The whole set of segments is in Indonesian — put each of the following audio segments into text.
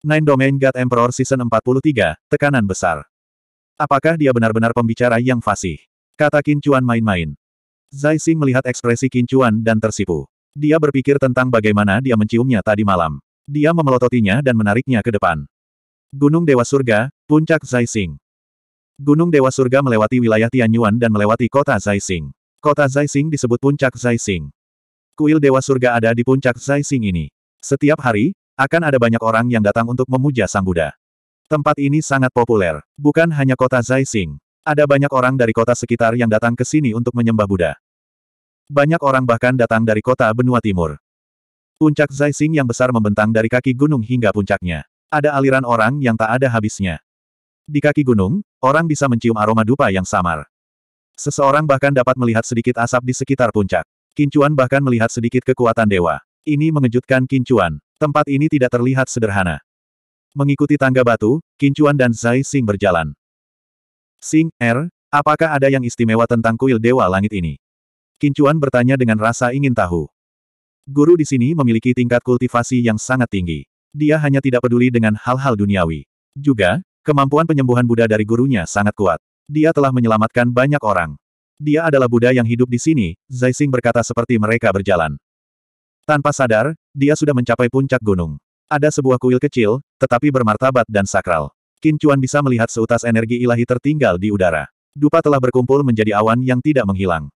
Nine Domain God Emperor Season 43, Tekanan Besar. Apakah dia benar-benar pembicara yang fasih? Kata Kincuan main-main. Zai Xing melihat ekspresi Kincuan dan tersipu. Dia berpikir tentang bagaimana dia menciumnya tadi malam. Dia memelototinya dan menariknya ke depan. Gunung Dewa Surga, Puncak Zai Xing. Gunung Dewa Surga melewati wilayah Tianyuan dan melewati kota Zai Xing. Kota Zai Xing disebut Puncak Zai Xing. Kuil Dewa Surga ada di puncak Zai Xing ini. Setiap hari, akan ada banyak orang yang datang untuk memuja Sang Buddha. Tempat ini sangat populer. Bukan hanya kota Zaising. Ada banyak orang dari kota sekitar yang datang ke sini untuk menyembah Buddha. Banyak orang bahkan datang dari kota benua timur. Puncak Zaising yang besar membentang dari kaki gunung hingga puncaknya. Ada aliran orang yang tak ada habisnya. Di kaki gunung, orang bisa mencium aroma dupa yang samar. Seseorang bahkan dapat melihat sedikit asap di sekitar puncak. Kincuan bahkan melihat sedikit kekuatan dewa. Ini mengejutkan Kincuan. Tempat ini tidak terlihat sederhana. Mengikuti tangga batu, Kincuan dan Zai Xing berjalan. Sing Er, apakah ada yang istimewa tentang kuil Dewa Langit ini? Kincuan bertanya dengan rasa ingin tahu. Guru di sini memiliki tingkat kultivasi yang sangat tinggi. Dia hanya tidak peduli dengan hal-hal duniawi. Juga, kemampuan penyembuhan Buddha dari gurunya sangat kuat. Dia telah menyelamatkan banyak orang. Dia adalah Buddha yang hidup di sini, Zai Sing berkata seperti mereka berjalan. Tanpa sadar, dia sudah mencapai puncak gunung. Ada sebuah kuil kecil, tetapi bermartabat dan sakral. Qin bisa melihat seutas energi ilahi tertinggal di udara. Dupa telah berkumpul menjadi awan yang tidak menghilang.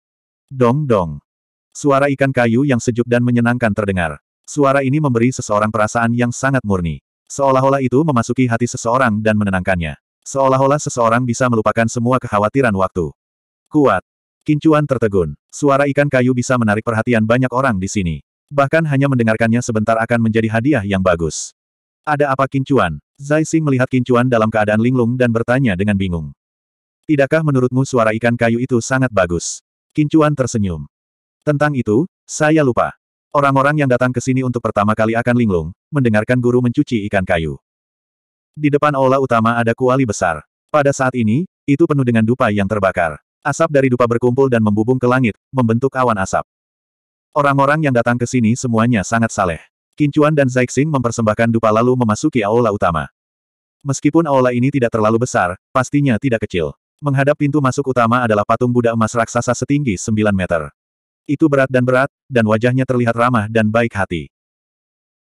Dong dong. Suara ikan kayu yang sejuk dan menyenangkan terdengar. Suara ini memberi seseorang perasaan yang sangat murni. Seolah-olah itu memasuki hati seseorang dan menenangkannya. Seolah-olah seseorang bisa melupakan semua kekhawatiran waktu. Kuat. Kincuan tertegun. Suara ikan kayu bisa menarik perhatian banyak orang di sini bahkan hanya mendengarkannya sebentar akan menjadi hadiah yang bagus. Ada apa Kincuan? Zai Xing melihat Kincuan dalam keadaan linglung dan bertanya dengan bingung. Tidakkah menurutmu suara ikan kayu itu sangat bagus? Kincuan tersenyum. Tentang itu, saya lupa. Orang-orang yang datang ke sini untuk pertama kali akan linglung, mendengarkan guru mencuci ikan kayu. Di depan aula utama ada kuali besar. Pada saat ini, itu penuh dengan dupa yang terbakar. Asap dari dupa berkumpul dan membubung ke langit, membentuk awan asap. Orang-orang yang datang ke sini semuanya sangat saleh. Kincuan dan Zaixing mempersembahkan dupa lalu memasuki aula utama. Meskipun aula ini tidak terlalu besar, pastinya tidak kecil. Menghadap pintu masuk utama adalah patung Buddha emas raksasa setinggi 9 meter. Itu berat dan berat, dan wajahnya terlihat ramah dan baik hati.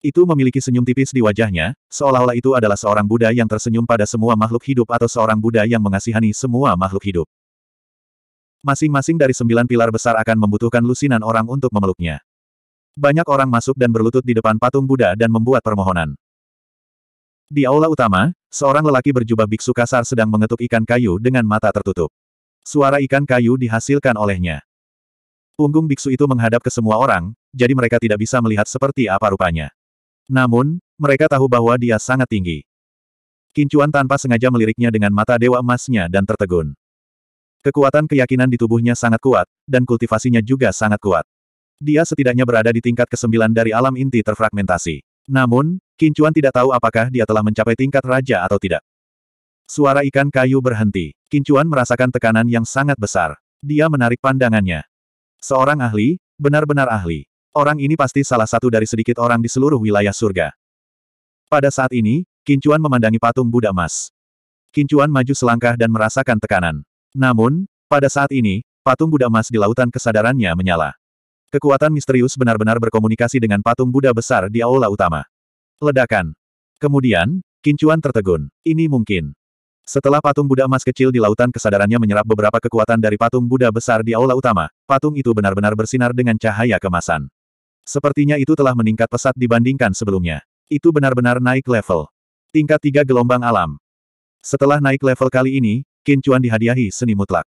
Itu memiliki senyum tipis di wajahnya, seolah-olah itu adalah seorang Buddha yang tersenyum pada semua makhluk hidup atau seorang Buddha yang mengasihani semua makhluk hidup masing-masing dari sembilan pilar besar akan membutuhkan lusinan orang untuk memeluknya. Banyak orang masuk dan berlutut di depan patung Buddha dan membuat permohonan. Di aula utama, seorang lelaki berjubah biksu kasar sedang mengetuk ikan kayu dengan mata tertutup. Suara ikan kayu dihasilkan olehnya. Punggung biksu itu menghadap ke semua orang, jadi mereka tidak bisa melihat seperti apa rupanya. Namun, mereka tahu bahwa dia sangat tinggi. Kincuan tanpa sengaja meliriknya dengan mata dewa emasnya dan tertegun. Kekuatan keyakinan di tubuhnya sangat kuat, dan kultivasinya juga sangat kuat. Dia setidaknya berada di tingkat ke-9 dari alam inti terfragmentasi. Namun, Kincuan tidak tahu apakah dia telah mencapai tingkat raja atau tidak. Suara ikan kayu berhenti. Kincuan merasakan tekanan yang sangat besar. Dia menarik pandangannya. Seorang ahli, benar-benar ahli. Orang ini pasti salah satu dari sedikit orang di seluruh wilayah surga. Pada saat ini, Kincuan memandangi patung Buddha emas. Kincuan maju selangkah dan merasakan tekanan. Namun, pada saat ini, patung Buddha emas di lautan kesadarannya menyala. Kekuatan misterius benar-benar berkomunikasi dengan patung Buddha besar di aula utama. Ledakan. Kemudian, Kincuan tertegun. Ini mungkin. Setelah patung Buddha emas kecil di lautan kesadarannya menyerap beberapa kekuatan dari patung Buddha besar di aula utama, patung itu benar-benar bersinar dengan cahaya kemasan. Sepertinya itu telah meningkat pesat dibandingkan sebelumnya. Itu benar-benar naik level. Tingkat 3 gelombang alam. Setelah naik level kali ini, Kincuan dihadiahi seni mutlak.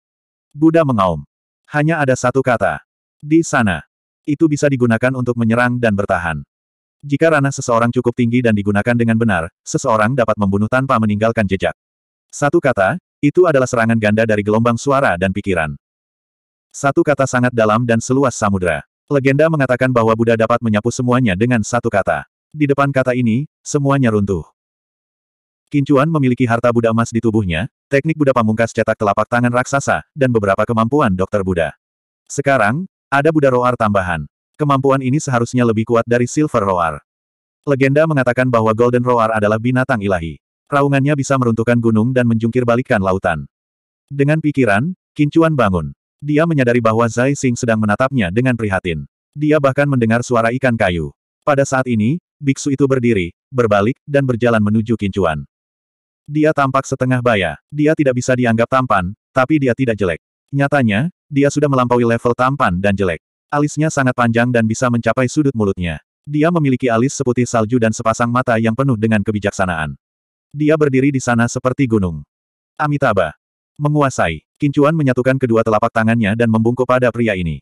Buddha mengaum. Hanya ada satu kata. Di sana. Itu bisa digunakan untuk menyerang dan bertahan. Jika ranah seseorang cukup tinggi dan digunakan dengan benar, seseorang dapat membunuh tanpa meninggalkan jejak. Satu kata, itu adalah serangan ganda dari gelombang suara dan pikiran. Satu kata sangat dalam dan seluas samudera. Legenda mengatakan bahwa Buddha dapat menyapu semuanya dengan satu kata. Di depan kata ini, semuanya runtuh. Kincuan memiliki harta Buddha emas di tubuhnya, teknik Buddha pamungkas cetak telapak tangan raksasa, dan beberapa kemampuan dokter Buddha. Sekarang, ada Buddha Roar tambahan. Kemampuan ini seharusnya lebih kuat dari Silver Roar. Legenda mengatakan bahwa Golden Roar adalah binatang ilahi. Raungannya bisa meruntuhkan gunung dan menjungkir balikan lautan. Dengan pikiran, Kincuan bangun. Dia menyadari bahwa Zai Xing sedang menatapnya dengan prihatin. Dia bahkan mendengar suara ikan kayu. Pada saat ini, biksu itu berdiri, berbalik, dan berjalan menuju Kincuan. Dia tampak setengah baya. Dia tidak bisa dianggap tampan, tapi dia tidak jelek. Nyatanya, dia sudah melampaui level tampan dan jelek. Alisnya sangat panjang dan bisa mencapai sudut mulutnya. Dia memiliki alis seputih salju dan sepasang mata yang penuh dengan kebijaksanaan. Dia berdiri di sana seperti gunung. Amitabha. Menguasai. Kincuan menyatukan kedua telapak tangannya dan membungkuk pada pria ini.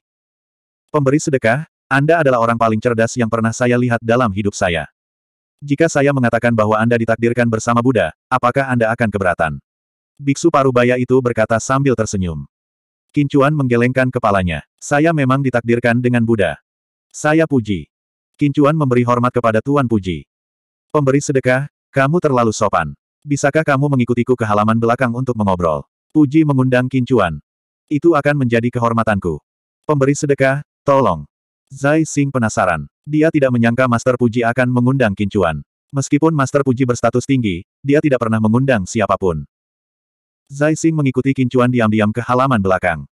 Pemberi sedekah, Anda adalah orang paling cerdas yang pernah saya lihat dalam hidup saya. Jika saya mengatakan bahwa Anda ditakdirkan bersama Buddha, apakah Anda akan keberatan? Biksu Parubaya itu berkata sambil tersenyum. Kincuan menggelengkan kepalanya. Saya memang ditakdirkan dengan Buddha. Saya puji. Kincuan memberi hormat kepada Tuan Puji. Pemberi sedekah, kamu terlalu sopan. Bisakah kamu mengikutiku ke halaman belakang untuk mengobrol? Puji mengundang Kincuan. Itu akan menjadi kehormatanku. Pemberi sedekah, tolong. Zai Xing penasaran. Dia tidak menyangka Master Puji akan mengundang Kincuan. Meskipun Master Puji berstatus tinggi, dia tidak pernah mengundang siapapun. Zai Xing mengikuti Kincuan diam-diam ke halaman belakang.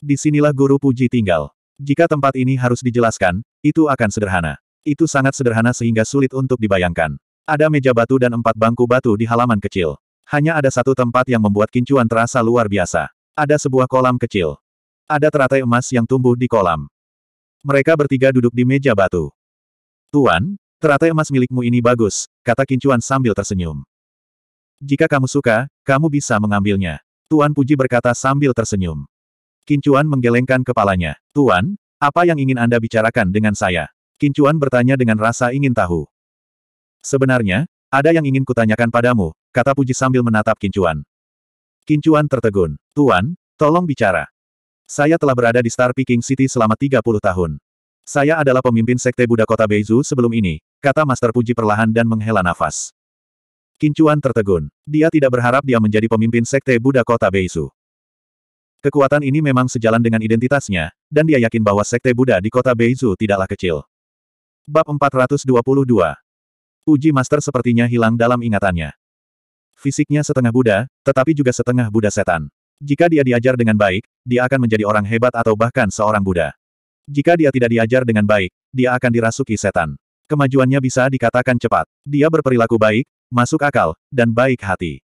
Disinilah Guru Puji tinggal. Jika tempat ini harus dijelaskan, itu akan sederhana. Itu sangat sederhana sehingga sulit untuk dibayangkan. Ada meja batu dan empat bangku batu di halaman kecil. Hanya ada satu tempat yang membuat Kincuan terasa luar biasa. Ada sebuah kolam kecil. Ada teratai emas yang tumbuh di kolam. Mereka bertiga duduk di meja batu. Tuan, teratai emas milikmu ini bagus, kata Kincuan sambil tersenyum. Jika kamu suka, kamu bisa mengambilnya. Tuan Puji berkata sambil tersenyum. Kincuan menggelengkan kepalanya. Tuan, apa yang ingin Anda bicarakan dengan saya? Kincuan bertanya dengan rasa ingin tahu. Sebenarnya, ada yang ingin kutanyakan padamu, kata Puji sambil menatap Kincuan. Kincuan tertegun. Tuan, tolong bicara. Saya telah berada di Star Peking City selama 30 tahun. Saya adalah pemimpin sekte Buddha kota Beizu sebelum ini, kata Master Puji perlahan dan menghela nafas. Kincuan tertegun. Dia tidak berharap dia menjadi pemimpin sekte Buddha kota Beizu. Kekuatan ini memang sejalan dengan identitasnya, dan dia yakin bahwa sekte Buddha di kota Beizu tidaklah kecil. Bab 422 Uji Master sepertinya hilang dalam ingatannya. Fisiknya setengah Buddha, tetapi juga setengah Buddha setan. Jika dia diajar dengan baik, dia akan menjadi orang hebat atau bahkan seorang Buddha. Jika dia tidak diajar dengan baik, dia akan dirasuki setan. Kemajuannya bisa dikatakan cepat. Dia berperilaku baik, masuk akal, dan baik hati.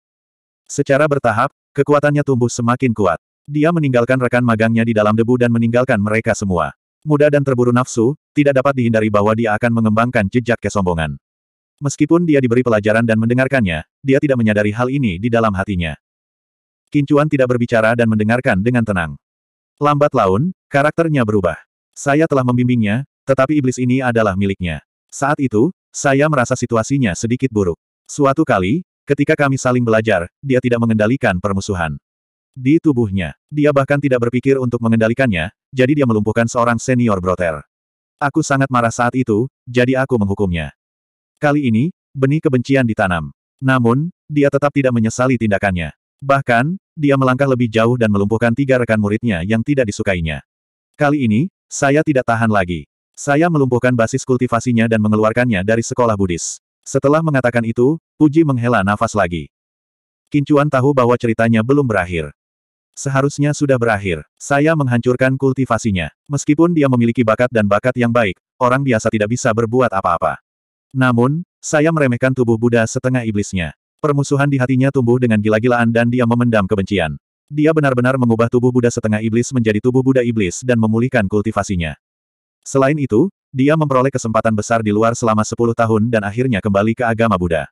Secara bertahap, kekuatannya tumbuh semakin kuat. Dia meninggalkan rekan magangnya di dalam debu dan meninggalkan mereka semua. Muda dan terburu nafsu, tidak dapat dihindari bahwa dia akan mengembangkan jejak kesombongan. Meskipun dia diberi pelajaran dan mendengarkannya, dia tidak menyadari hal ini di dalam hatinya. Kincuan tidak berbicara dan mendengarkan dengan tenang. Lambat laun, karakternya berubah. Saya telah membimbingnya, tetapi iblis ini adalah miliknya. Saat itu, saya merasa situasinya sedikit buruk. Suatu kali, ketika kami saling belajar, dia tidak mengendalikan permusuhan. Di tubuhnya, dia bahkan tidak berpikir untuk mengendalikannya, jadi dia melumpuhkan seorang senior broter. Aku sangat marah saat itu, jadi aku menghukumnya. Kali ini, benih kebencian ditanam. Namun, dia tetap tidak menyesali tindakannya. Bahkan, dia melangkah lebih jauh dan melumpuhkan tiga rekan muridnya yang tidak disukainya. Kali ini, saya tidak tahan lagi. Saya melumpuhkan basis kultivasinya dan mengeluarkannya dari sekolah Buddhis. Setelah mengatakan itu, Puji menghela nafas lagi. Kincuan tahu bahwa ceritanya belum berakhir. Seharusnya sudah berakhir. Saya menghancurkan kultivasinya. Meskipun dia memiliki bakat dan bakat yang baik, orang biasa tidak bisa berbuat apa-apa. Namun, saya meremehkan tubuh Buddha setengah iblisnya. Permusuhan di hatinya tumbuh dengan gila-gilaan dan dia memendam kebencian. Dia benar-benar mengubah tubuh Buddha setengah iblis menjadi tubuh Buddha iblis dan memulihkan kultivasinya. Selain itu, dia memperoleh kesempatan besar di luar selama 10 tahun dan akhirnya kembali ke agama Buddha.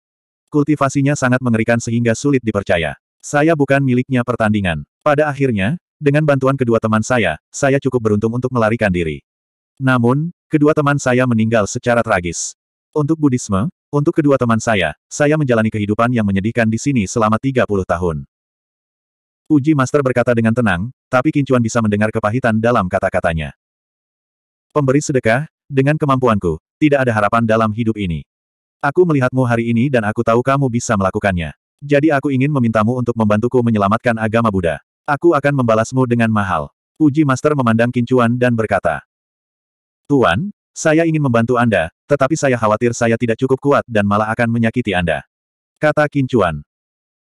Kultivasinya sangat mengerikan sehingga sulit dipercaya. Saya bukan miliknya pertandingan. Pada akhirnya, dengan bantuan kedua teman saya, saya cukup beruntung untuk melarikan diri. Namun, kedua teman saya meninggal secara tragis. Untuk Buddhisme, untuk kedua teman saya, saya menjalani kehidupan yang menyedihkan di sini selama 30 tahun. Uji Master berkata dengan tenang, tapi Kincuan bisa mendengar kepahitan dalam kata-katanya. Pemberi sedekah, dengan kemampuanku, tidak ada harapan dalam hidup ini. Aku melihatmu hari ini dan aku tahu kamu bisa melakukannya. Jadi aku ingin memintamu untuk membantuku menyelamatkan agama Buddha. Aku akan membalasmu dengan mahal. Uji Master memandang Kincuan dan berkata, Tuan, saya ingin membantu Anda, tetapi saya khawatir saya tidak cukup kuat dan malah akan menyakiti Anda. Kata Kincuan.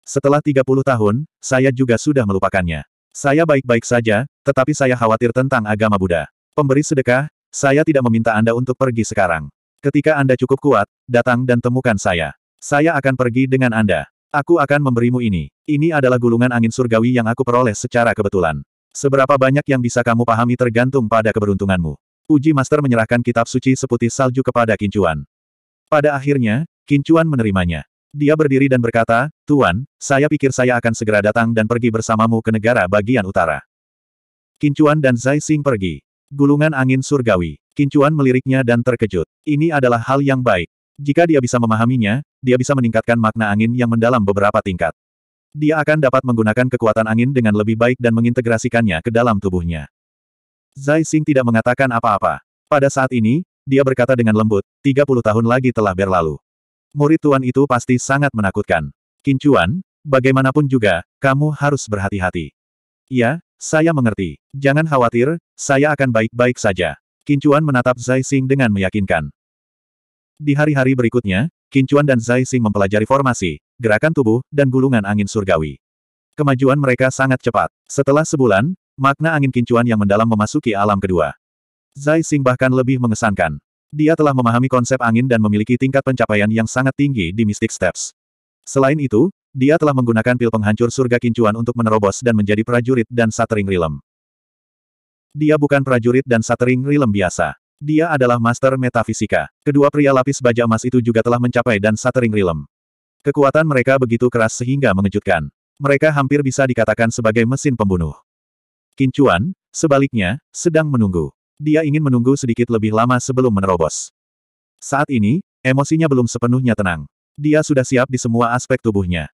Setelah 30 tahun, saya juga sudah melupakannya. Saya baik-baik saja, tetapi saya khawatir tentang agama Buddha. Pemberi sedekah, saya tidak meminta Anda untuk pergi sekarang. Ketika Anda cukup kuat, datang dan temukan saya. Saya akan pergi dengan Anda. Aku akan memberimu ini. Ini adalah gulungan angin surgawi yang aku peroleh secara kebetulan. Seberapa banyak yang bisa kamu pahami tergantung pada keberuntunganmu. Uji Master menyerahkan kitab suci seputih salju kepada Kincuan. Pada akhirnya, Kincuan menerimanya. Dia berdiri dan berkata, Tuan, saya pikir saya akan segera datang dan pergi bersamamu ke negara bagian utara. Kincuan dan Zai Xing pergi. Gulungan angin surgawi. Kincuan meliriknya dan terkejut. Ini adalah hal yang baik. Jika dia bisa memahaminya, dia bisa meningkatkan makna angin yang mendalam beberapa tingkat. Dia akan dapat menggunakan kekuatan angin dengan lebih baik dan mengintegrasikannya ke dalam tubuhnya. Zai Xing tidak mengatakan apa-apa. Pada saat ini, dia berkata dengan lembut, 30 tahun lagi telah berlalu. Murid tuan itu pasti sangat menakutkan. Kincuan, bagaimanapun juga, kamu harus berhati-hati. Ya, saya mengerti. Jangan khawatir, saya akan baik-baik saja. Kincuan menatap Zai Xing dengan meyakinkan. Di hari-hari berikutnya, Kincuan dan Zai Xing mempelajari formasi, gerakan tubuh, dan gulungan angin surgawi. Kemajuan mereka sangat cepat. Setelah sebulan, Makna angin kincuan yang mendalam memasuki alam kedua. Zai Xing bahkan lebih mengesankan. Dia telah memahami konsep angin dan memiliki tingkat pencapaian yang sangat tinggi di Mystic Steps. Selain itu, dia telah menggunakan pil penghancur surga kincuan untuk menerobos dan menjadi prajurit dan Satering rilem. Dia bukan prajurit dan Satering rilem biasa. Dia adalah master metafisika. Kedua pria lapis baja emas itu juga telah mencapai dan Satering rilem. Kekuatan mereka begitu keras sehingga mengejutkan. Mereka hampir bisa dikatakan sebagai mesin pembunuh. Kincuan, sebaliknya, sedang menunggu. Dia ingin menunggu sedikit lebih lama sebelum menerobos. Saat ini, emosinya belum sepenuhnya tenang. Dia sudah siap di semua aspek tubuhnya.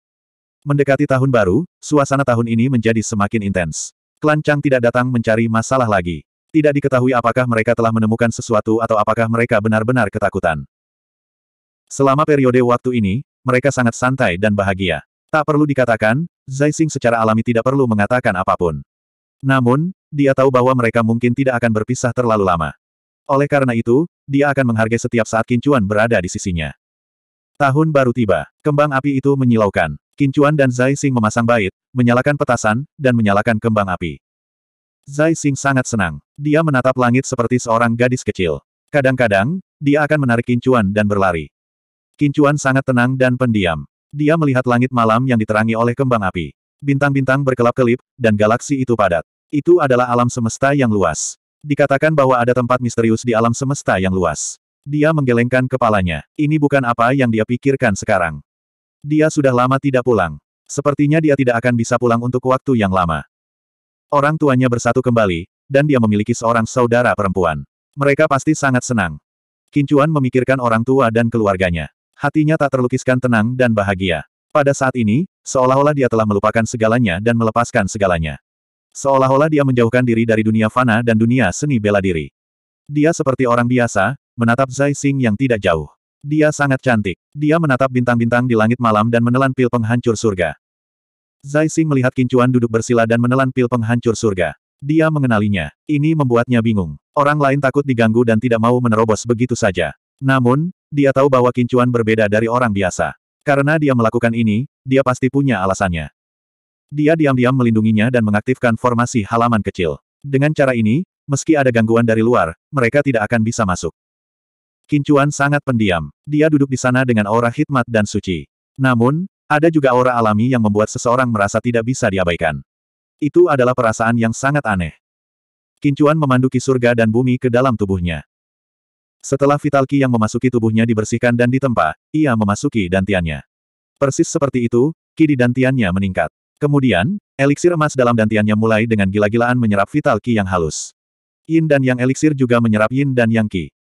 Mendekati tahun baru, suasana tahun ini menjadi semakin intens. Klan Chang tidak datang mencari masalah lagi. Tidak diketahui apakah mereka telah menemukan sesuatu atau apakah mereka benar-benar ketakutan. Selama periode waktu ini, mereka sangat santai dan bahagia. Tak perlu dikatakan, Zaising secara alami tidak perlu mengatakan apapun. Namun, dia tahu bahwa mereka mungkin tidak akan berpisah terlalu lama. Oleh karena itu, dia akan menghargai setiap saat Kincuan berada di sisinya. Tahun baru tiba, kembang api itu menyilaukan. Kincuan dan Zai Xing memasang bait, menyalakan petasan, dan menyalakan kembang api. Zai Xing sangat senang. Dia menatap langit seperti seorang gadis kecil. Kadang-kadang, dia akan menarik Kincuan dan berlari. Kincuan sangat tenang dan pendiam. Dia melihat langit malam yang diterangi oleh kembang api. Bintang-bintang berkelap-kelip, dan galaksi itu padat. Itu adalah alam semesta yang luas. Dikatakan bahwa ada tempat misterius di alam semesta yang luas. Dia menggelengkan kepalanya. Ini bukan apa yang dia pikirkan sekarang. Dia sudah lama tidak pulang. Sepertinya dia tidak akan bisa pulang untuk waktu yang lama. Orang tuanya bersatu kembali, dan dia memiliki seorang saudara perempuan. Mereka pasti sangat senang. Kincuan memikirkan orang tua dan keluarganya. Hatinya tak terlukiskan tenang dan bahagia. Pada saat ini, Seolah-olah dia telah melupakan segalanya dan melepaskan segalanya. Seolah-olah dia menjauhkan diri dari dunia fana dan dunia seni bela diri. Dia seperti orang biasa, menatap Zai Xing yang tidak jauh. Dia sangat cantik. Dia menatap bintang-bintang di langit malam dan menelan pil penghancur surga. Zai Xing melihat Kincuan duduk bersila dan menelan pil penghancur surga. Dia mengenalinya. Ini membuatnya bingung. Orang lain takut diganggu dan tidak mau menerobos begitu saja. Namun, dia tahu bahwa Kincuan berbeda dari orang biasa. Karena dia melakukan ini, dia pasti punya alasannya. Dia diam-diam melindunginya dan mengaktifkan formasi halaman kecil. Dengan cara ini, meski ada gangguan dari luar, mereka tidak akan bisa masuk. Kincuan sangat pendiam. Dia duduk di sana dengan aura hikmat dan suci. Namun, ada juga aura alami yang membuat seseorang merasa tidak bisa diabaikan. Itu adalah perasaan yang sangat aneh. Kincuan memanduki surga dan bumi ke dalam tubuhnya. Setelah vital ki yang memasuki tubuhnya dibersihkan dan ditempa, ia memasuki dantiannya. Persis seperti itu, ki di dantiannya meningkat. Kemudian, eliksir emas dalam dantiannya mulai dengan gila-gilaan menyerap vital ki yang halus. Yin dan yang eliksir juga menyerap yin dan yang ki.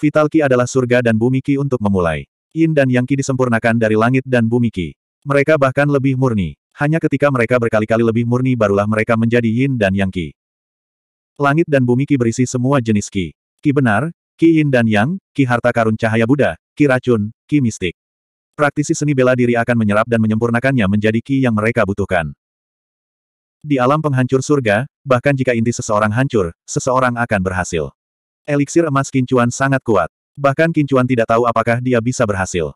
Vital ki adalah surga dan bumi ki untuk memulai. Yin dan yang ki disempurnakan dari langit dan bumi ki. Mereka bahkan lebih murni. Hanya ketika mereka berkali-kali lebih murni barulah mereka menjadi yin dan yang ki. Langit dan bumi ki berisi semua jenis ki. Ki benar, Ki Yin dan Yang, Ki Harta Karun Cahaya Buddha, Ki Racun, Ki Mistik. Praktisi seni bela diri akan menyerap dan menyempurnakannya menjadi Ki yang mereka butuhkan. Di alam penghancur surga, bahkan jika inti seseorang hancur, seseorang akan berhasil. Eliksir emas kincuan sangat kuat. Bahkan kincuan tidak tahu apakah dia bisa berhasil.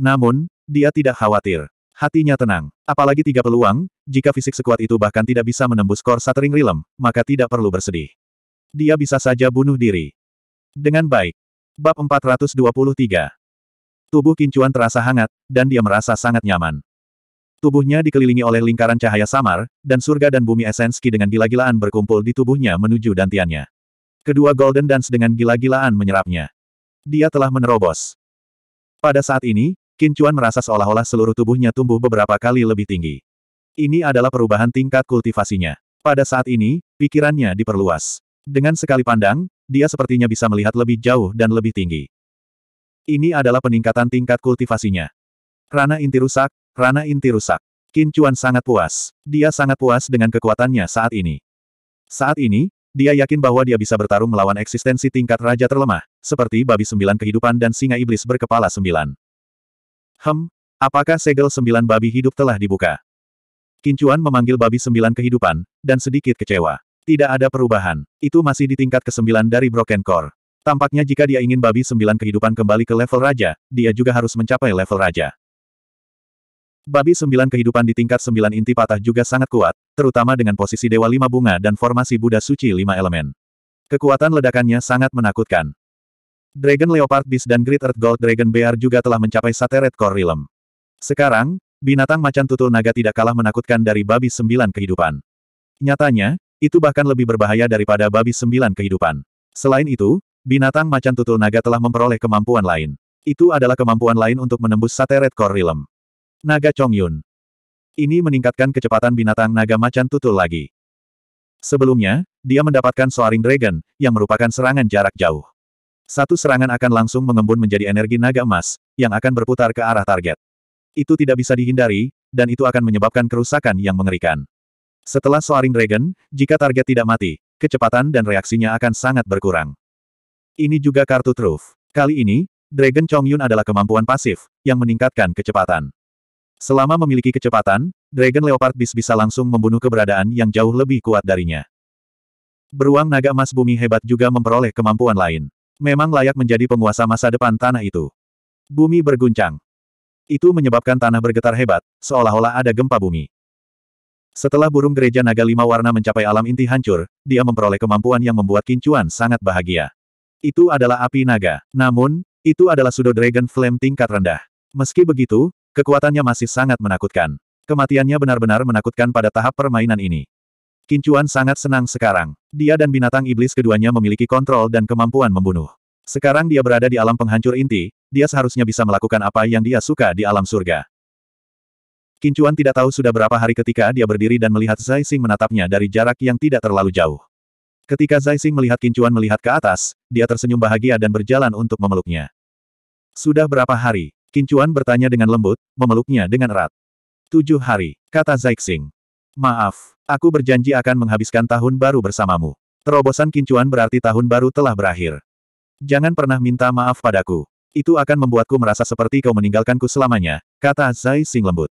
Namun, dia tidak khawatir. Hatinya tenang. Apalagi tiga peluang, jika fisik sekuat itu bahkan tidak bisa menembus kor satering rilem, maka tidak perlu bersedih. Dia bisa saja bunuh diri. Dengan baik. Bab 423. Tubuh Kincuan terasa hangat, dan dia merasa sangat nyaman. Tubuhnya dikelilingi oleh lingkaran cahaya samar, dan surga dan bumi esenski dengan gila-gilaan berkumpul di tubuhnya menuju dantiannya. Kedua Golden Dance dengan gila-gilaan menyerapnya. Dia telah menerobos. Pada saat ini, Kincuan merasa seolah-olah seluruh tubuhnya tumbuh beberapa kali lebih tinggi. Ini adalah perubahan tingkat kultivasinya. Pada saat ini, pikirannya diperluas. Dengan sekali pandang, dia sepertinya bisa melihat lebih jauh dan lebih tinggi. Ini adalah peningkatan tingkat kultivasinya. Rana inti rusak, rana inti rusak. Qin Chuan sangat puas. Dia sangat puas dengan kekuatannya saat ini. Saat ini, dia yakin bahwa dia bisa bertarung melawan eksistensi tingkat raja terlemah, seperti babi sembilan kehidupan dan singa iblis berkepala sembilan. Hem, apakah segel sembilan babi hidup telah dibuka? Kincuan memanggil babi sembilan kehidupan, dan sedikit kecewa. Tidak ada perubahan. Itu masih di tingkat ke-9 dari Broken Core. Tampaknya jika dia ingin babi sembilan kehidupan kembali ke level raja, dia juga harus mencapai level raja. Babi sembilan kehidupan di tingkat sembilan inti patah juga sangat kuat, terutama dengan posisi Dewa Lima Bunga dan formasi Buddha Suci Lima Elemen. Kekuatan ledakannya sangat menakutkan. Dragon Leopard Beast dan Great Earth Gold Dragon Bear juga telah mencapai Sateret Core Realm. Sekarang, binatang macan tutul naga tidak kalah menakutkan dari babi sembilan kehidupan. Nyatanya, itu bahkan lebih berbahaya daripada babi sembilan kehidupan. Selain itu, binatang macan tutul naga telah memperoleh kemampuan lain. Itu adalah kemampuan lain untuk menembus sate Red core realm. Naga Chongyun. Ini meningkatkan kecepatan binatang naga macan tutul lagi. Sebelumnya, dia mendapatkan Soaring Dragon, yang merupakan serangan jarak jauh. Satu serangan akan langsung mengembun menjadi energi naga emas, yang akan berputar ke arah target. Itu tidak bisa dihindari, dan itu akan menyebabkan kerusakan yang mengerikan. Setelah Soaring Dragon, jika target tidak mati, kecepatan dan reaksinya akan sangat berkurang. Ini juga kartu truf. Kali ini, Dragon Chongyun adalah kemampuan pasif, yang meningkatkan kecepatan. Selama memiliki kecepatan, Dragon Leopard Beast bisa langsung membunuh keberadaan yang jauh lebih kuat darinya. Beruang naga emas bumi hebat juga memperoleh kemampuan lain. Memang layak menjadi penguasa masa depan tanah itu. Bumi berguncang. Itu menyebabkan tanah bergetar hebat, seolah-olah ada gempa bumi. Setelah burung gereja naga lima warna mencapai alam inti hancur, dia memperoleh kemampuan yang membuat Kincuan sangat bahagia. Itu adalah api naga. Namun, itu adalah Sudo Dragon Flame tingkat rendah. Meski begitu, kekuatannya masih sangat menakutkan. Kematiannya benar-benar menakutkan pada tahap permainan ini. Kincuan sangat senang sekarang. Dia dan binatang iblis keduanya memiliki kontrol dan kemampuan membunuh. Sekarang dia berada di alam penghancur inti, dia seharusnya bisa melakukan apa yang dia suka di alam surga. Kincuan tidak tahu sudah berapa hari ketika dia berdiri dan melihat Zai Xing menatapnya dari jarak yang tidak terlalu jauh. Ketika Zai Xing melihat Kincuan melihat ke atas, dia tersenyum bahagia dan berjalan untuk memeluknya. Sudah berapa hari? Kincuan bertanya dengan lembut, memeluknya dengan erat. Tujuh hari, kata Zai Xing. Maaf, aku berjanji akan menghabiskan tahun baru bersamamu. Terobosan Kincuan berarti tahun baru telah berakhir. Jangan pernah minta maaf padaku. Itu akan membuatku merasa seperti kau meninggalkanku selamanya, kata Zai Xing lembut.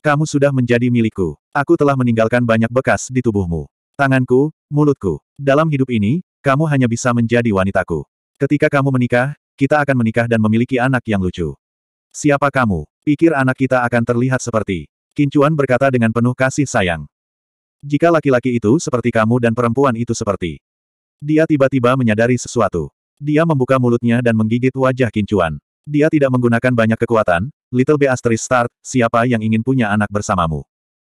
Kamu sudah menjadi milikku. Aku telah meninggalkan banyak bekas di tubuhmu. Tanganku, mulutku. Dalam hidup ini, kamu hanya bisa menjadi wanitaku. Ketika kamu menikah, kita akan menikah dan memiliki anak yang lucu. Siapa kamu? Pikir anak kita akan terlihat seperti. Kincuan berkata dengan penuh kasih sayang. Jika laki-laki itu seperti kamu dan perempuan itu seperti. Dia tiba-tiba menyadari sesuatu. Dia membuka mulutnya dan menggigit wajah Kincuan. Dia tidak menggunakan banyak kekuatan, Little B asterisk start, siapa yang ingin punya anak bersamamu?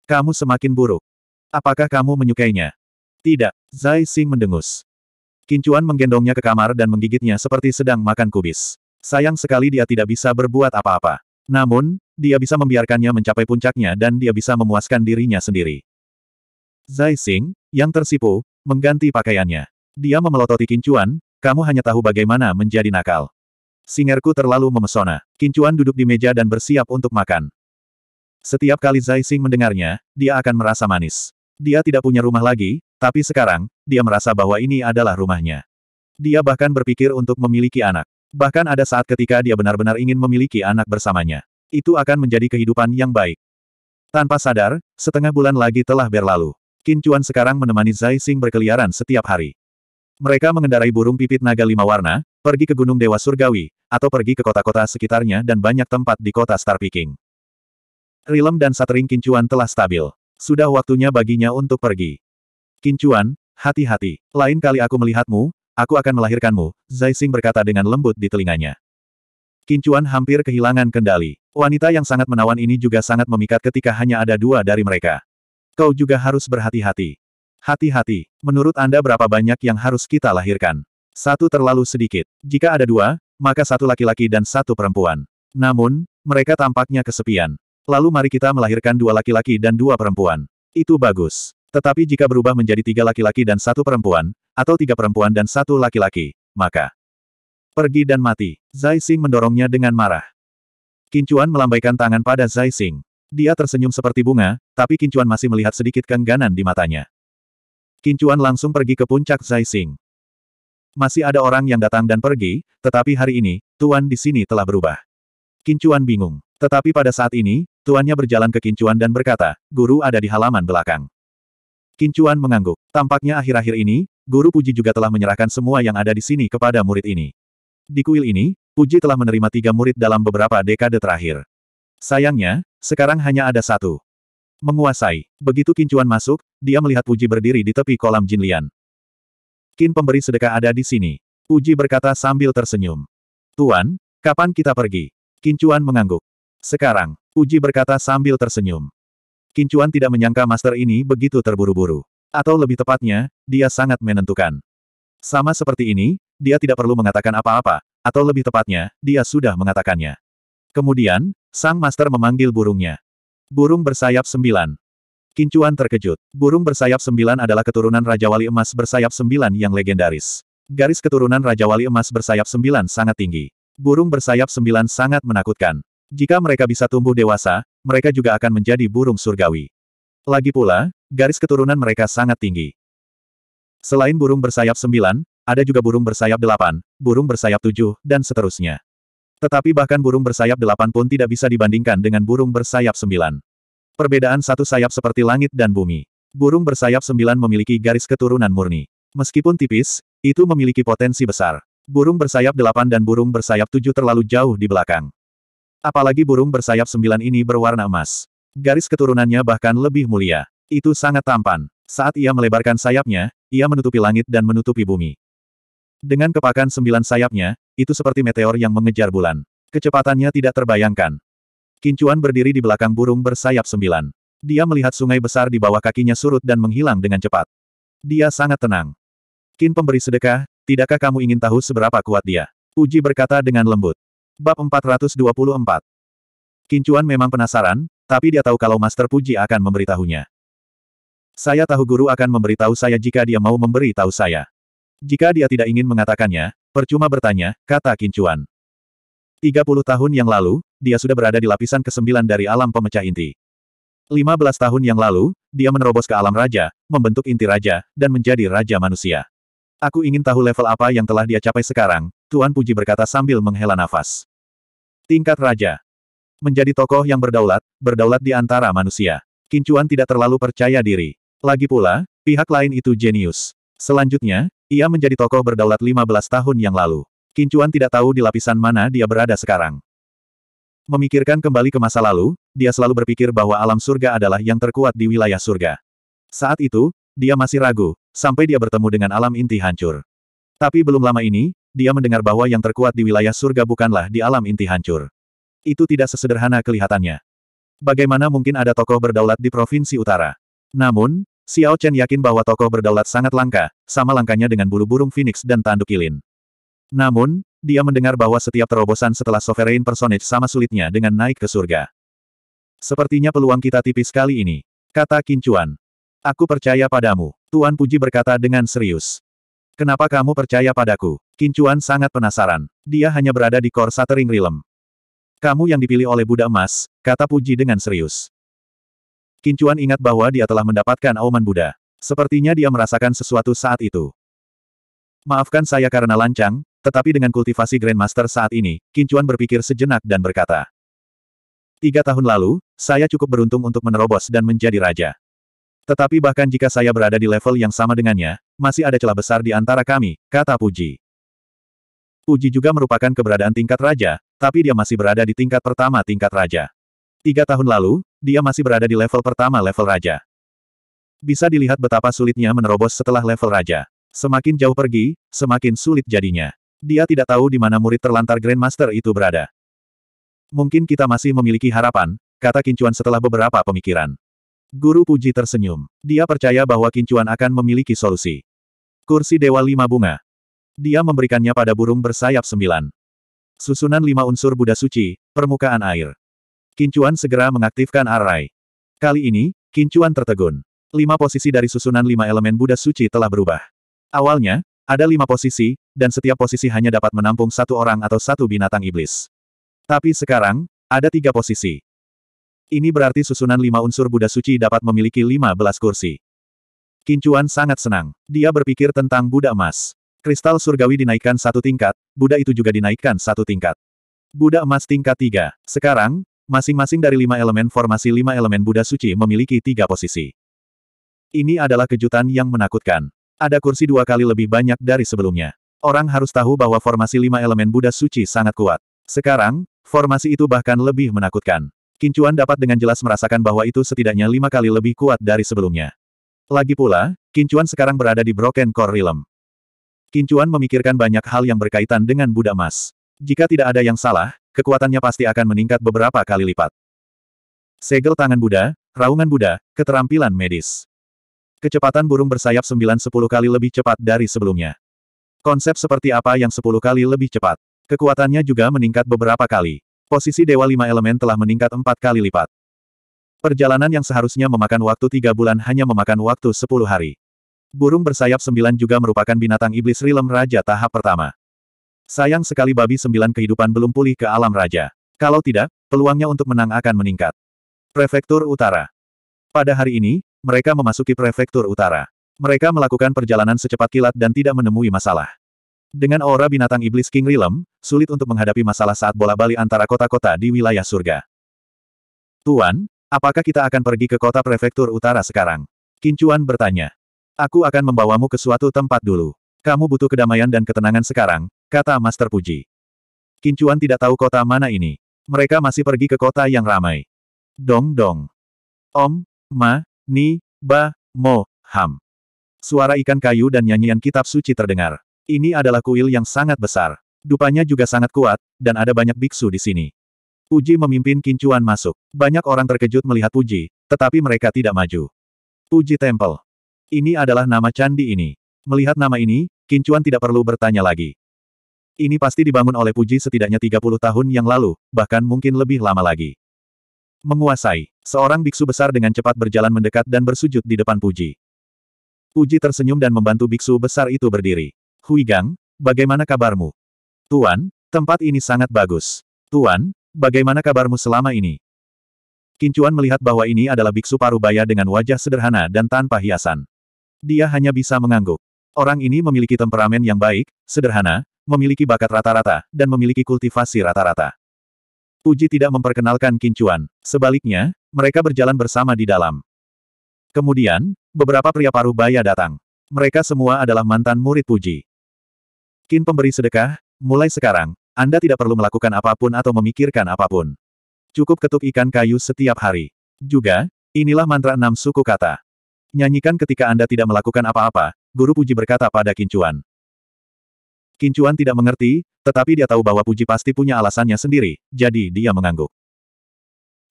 Kamu semakin buruk. Apakah kamu menyukainya? Tidak. Zai Xing mendengus. Kincuan menggendongnya ke kamar dan menggigitnya seperti sedang makan kubis. Sayang sekali dia tidak bisa berbuat apa-apa. Namun, dia bisa membiarkannya mencapai puncaknya dan dia bisa memuaskan dirinya sendiri. Zai Xing, yang tersipu, mengganti pakaiannya. Dia memelototi Kincuan, kamu hanya tahu bagaimana menjadi nakal. Singerku terlalu memesona. Kincuan duduk di meja dan bersiap untuk makan. Setiap kali Zai Xing mendengarnya, dia akan merasa manis. Dia tidak punya rumah lagi, tapi sekarang, dia merasa bahwa ini adalah rumahnya. Dia bahkan berpikir untuk memiliki anak. Bahkan ada saat ketika dia benar-benar ingin memiliki anak bersamanya. Itu akan menjadi kehidupan yang baik. Tanpa sadar, setengah bulan lagi telah berlalu. Kincuan sekarang menemani Zai Xing berkeliaran setiap hari. Mereka mengendarai burung pipit naga lima warna, pergi ke Gunung Dewa Surgawi, atau pergi ke kota-kota sekitarnya dan banyak tempat di kota Star Peking. Rilem dan Satering Kincuan telah stabil. Sudah waktunya baginya untuk pergi. Kincuan, hati-hati. Lain kali aku melihatmu, aku akan melahirkanmu, Zaising berkata dengan lembut di telinganya. Kincuan hampir kehilangan kendali. Wanita yang sangat menawan ini juga sangat memikat ketika hanya ada dua dari mereka. Kau juga harus berhati-hati. Hati-hati, menurut Anda berapa banyak yang harus kita lahirkan? Satu terlalu sedikit. Jika ada dua, maka satu laki-laki dan satu perempuan. Namun, mereka tampaknya kesepian. Lalu mari kita melahirkan dua laki-laki dan dua perempuan. Itu bagus. Tetapi jika berubah menjadi tiga laki-laki dan satu perempuan, atau tiga perempuan dan satu laki-laki, maka pergi dan mati. Zai Xing mendorongnya dengan marah. Kincuan melambaikan tangan pada Zai Xing. Dia tersenyum seperti bunga, tapi Kincuan masih melihat sedikit kengganan di matanya. Kincuan langsung pergi ke puncak Zai Xing. Masih ada orang yang datang dan pergi, tetapi hari ini, Tuan di sini telah berubah. Kincuan bingung. Tetapi pada saat ini, tuannya berjalan ke Kincuan dan berkata, guru ada di halaman belakang. Kincuan mengangguk. Tampaknya akhir-akhir ini, guru Puji juga telah menyerahkan semua yang ada di sini kepada murid ini. Di kuil ini, Puji telah menerima tiga murid dalam beberapa dekade terakhir. Sayangnya, sekarang hanya ada satu. Menguasai. Begitu Kincuan masuk, dia melihat Puji berdiri di tepi kolam Jinlian. Kin pemberi sedekah ada di sini. Uji berkata sambil tersenyum. Tuan, kapan kita pergi? Kincuan mengangguk. Sekarang, Uji berkata sambil tersenyum. Kincuan tidak menyangka master ini begitu terburu-buru. Atau lebih tepatnya, dia sangat menentukan. Sama seperti ini, dia tidak perlu mengatakan apa-apa, atau lebih tepatnya, dia sudah mengatakannya. Kemudian, sang master memanggil burungnya. Burung bersayap sembilan. Kincuan terkejut. Burung bersayap sembilan adalah keturunan Raja Wali Emas bersayap sembilan yang legendaris. Garis keturunan Raja Wali Emas bersayap sembilan sangat tinggi. Burung bersayap sembilan sangat menakutkan. Jika mereka bisa tumbuh dewasa, mereka juga akan menjadi burung surgawi. Lagi pula, garis keturunan mereka sangat tinggi. Selain burung bersayap sembilan, ada juga burung bersayap delapan, burung bersayap tujuh, dan seterusnya. Tetapi bahkan burung bersayap delapan pun tidak bisa dibandingkan dengan burung bersayap sembilan. Perbedaan satu sayap seperti langit dan bumi. Burung bersayap sembilan memiliki garis keturunan murni. Meskipun tipis, itu memiliki potensi besar. Burung bersayap delapan dan burung bersayap tujuh terlalu jauh di belakang. Apalagi burung bersayap sembilan ini berwarna emas. Garis keturunannya bahkan lebih mulia. Itu sangat tampan. Saat ia melebarkan sayapnya, ia menutupi langit dan menutupi bumi. Dengan kepakan sembilan sayapnya, itu seperti meteor yang mengejar bulan. Kecepatannya tidak terbayangkan. Kincuan berdiri di belakang burung bersayap sembilan. Dia melihat sungai besar di bawah kakinya surut dan menghilang dengan cepat. Dia sangat tenang. Kin pemberi sedekah, tidakkah kamu ingin tahu seberapa kuat dia? Uji berkata dengan lembut. Bab 424 Kincuan memang penasaran, tapi dia tahu kalau Master Puji akan memberitahunya. Saya tahu guru akan memberitahu saya jika dia mau memberi tahu saya. Jika dia tidak ingin mengatakannya, percuma bertanya, kata Kincuan. 30 tahun yang lalu, dia sudah berada di lapisan ke-9 dari alam pemecah inti. 15 tahun yang lalu, dia menerobos ke alam raja, membentuk inti raja, dan menjadi raja manusia. Aku ingin tahu level apa yang telah dia capai sekarang, Tuan Puji berkata sambil menghela nafas. Tingkat raja. Menjadi tokoh yang berdaulat, berdaulat di antara manusia. Kincuan tidak terlalu percaya diri. Lagi pula, pihak lain itu jenius. Selanjutnya, ia menjadi tokoh berdaulat 15 tahun yang lalu. Kincuan tidak tahu di lapisan mana dia berada sekarang. Memikirkan kembali ke masa lalu, dia selalu berpikir bahwa alam surga adalah yang terkuat di wilayah surga. Saat itu, dia masih ragu, sampai dia bertemu dengan alam inti hancur. Tapi belum lama ini, dia mendengar bahwa yang terkuat di wilayah surga bukanlah di alam inti hancur. Itu tidak sesederhana kelihatannya. Bagaimana mungkin ada tokoh berdaulat di provinsi utara? Namun, Xiao Chen yakin bahwa tokoh berdaulat sangat langka, sama langkanya dengan bulu burung phoenix dan tanduk ilin. Namun, dia mendengar bahwa setiap terobosan setelah Sovereign Personage sama sulitnya dengan naik ke surga. Sepertinya peluang kita tipis kali ini, kata Kincuan. Aku percaya padamu, Tuan Puji berkata dengan serius. Kenapa kamu percaya padaku? Kincuan sangat penasaran. Dia hanya berada di kor Satering Realm. Kamu yang dipilih oleh Buddha Emas, kata Puji dengan serius. Kincuan ingat bahwa dia telah mendapatkan auman Buddha. Sepertinya dia merasakan sesuatu saat itu. Maafkan saya karena lancang, tetapi dengan kultivasi Grandmaster saat ini, Kincuan berpikir sejenak dan berkata. Tiga tahun lalu, saya cukup beruntung untuk menerobos dan menjadi raja. Tetapi bahkan jika saya berada di level yang sama dengannya, masih ada celah besar di antara kami, kata Puji. Puji juga merupakan keberadaan tingkat raja, tapi dia masih berada di tingkat pertama tingkat raja. Tiga tahun lalu, dia masih berada di level pertama level raja. Bisa dilihat betapa sulitnya menerobos setelah level raja. Semakin jauh pergi, semakin sulit jadinya. Dia tidak tahu di mana murid terlantar Grandmaster itu berada. Mungkin kita masih memiliki harapan, kata Kincuan setelah beberapa pemikiran. Guru Puji tersenyum. Dia percaya bahwa Kincuan akan memiliki solusi. Kursi Dewa Lima Bunga. Dia memberikannya pada burung bersayap sembilan. Susunan lima unsur Buddha Suci, permukaan air. Kincuan segera mengaktifkan arai. Kali ini, Kincuan tertegun. Lima posisi dari susunan lima elemen Buddha Suci telah berubah. Awalnya, ada lima posisi, dan setiap posisi hanya dapat menampung satu orang atau satu binatang iblis. Tapi sekarang, ada tiga posisi. Ini berarti susunan lima unsur Buddha Suci dapat memiliki lima belas kursi. Kincuan sangat senang. Dia berpikir tentang Buddha emas. Kristal surgawi dinaikkan satu tingkat, Buddha itu juga dinaikkan satu tingkat. Buddha emas tingkat tiga. Sekarang, masing-masing dari lima elemen formasi lima elemen Buddha Suci memiliki tiga posisi. Ini adalah kejutan yang menakutkan. Ada kursi dua kali lebih banyak dari sebelumnya. Orang harus tahu bahwa formasi lima elemen Buddha suci sangat kuat. Sekarang, formasi itu bahkan lebih menakutkan. Kincuan dapat dengan jelas merasakan bahwa itu setidaknya lima kali lebih kuat dari sebelumnya. Lagi pula, Kincuan sekarang berada di Broken Core Realm. Kincuan memikirkan banyak hal yang berkaitan dengan Buddha Mas. Jika tidak ada yang salah, kekuatannya pasti akan meningkat beberapa kali lipat. Segel tangan Buddha, raungan Buddha, keterampilan medis. Kecepatan burung bersayap 9-10 kali lebih cepat dari sebelumnya. Konsep seperti apa yang sepuluh kali lebih cepat. Kekuatannya juga meningkat beberapa kali. Posisi Dewa Lima Elemen telah meningkat empat kali lipat. Perjalanan yang seharusnya memakan waktu tiga bulan hanya memakan waktu sepuluh hari. Burung bersayap sembilan juga merupakan binatang iblis Rilem Raja tahap pertama. Sayang sekali babi sembilan kehidupan belum pulih ke alam raja. Kalau tidak, peluangnya untuk menang akan meningkat. Prefektur Utara Pada hari ini, mereka memasuki Prefektur Utara. Mereka melakukan perjalanan secepat kilat dan tidak menemui masalah. Dengan aura binatang iblis King Rilem, sulit untuk menghadapi masalah saat bola bali antara kota-kota di wilayah surga. Tuan, apakah kita akan pergi ke kota prefektur utara sekarang? Kincuan bertanya. Aku akan membawamu ke suatu tempat dulu. Kamu butuh kedamaian dan ketenangan sekarang, kata Master Puji. Kincuan tidak tahu kota mana ini. Mereka masih pergi ke kota yang ramai. Dong dong. Om, ma, ni, ba, mo, ham. Suara ikan kayu dan nyanyian kitab suci terdengar. Ini adalah kuil yang sangat besar. Dupanya juga sangat kuat, dan ada banyak biksu di sini. Puji memimpin Kincuan masuk. Banyak orang terkejut melihat Puji, tetapi mereka tidak maju. Puji Temple. Ini adalah nama candi ini. Melihat nama ini, Kincuan tidak perlu bertanya lagi. Ini pasti dibangun oleh Puji setidaknya 30 tahun yang lalu, bahkan mungkin lebih lama lagi. Menguasai. Seorang biksu besar dengan cepat berjalan mendekat dan bersujud di depan Puji. Uji tersenyum dan membantu biksu besar itu berdiri. Hui Gang, bagaimana kabarmu? Tuan, tempat ini sangat bagus. Tuan, bagaimana kabarmu selama ini? Kincuan melihat bahwa ini adalah biksu parubaya dengan wajah sederhana dan tanpa hiasan. Dia hanya bisa mengangguk. Orang ini memiliki temperamen yang baik, sederhana, memiliki bakat rata-rata, dan memiliki kultivasi rata-rata. Uji tidak memperkenalkan Kincuan. Sebaliknya, mereka berjalan bersama di dalam. Kemudian, beberapa pria paruh baya datang. Mereka semua adalah mantan murid puji. Kin pemberi sedekah, mulai sekarang, Anda tidak perlu melakukan apapun atau memikirkan apapun. Cukup ketuk ikan kayu setiap hari. Juga, inilah mantra enam suku kata. Nyanyikan ketika Anda tidak melakukan apa-apa, guru puji berkata pada Kincuan. Kincuan tidak mengerti, tetapi dia tahu bahwa puji pasti punya alasannya sendiri, jadi dia mengangguk.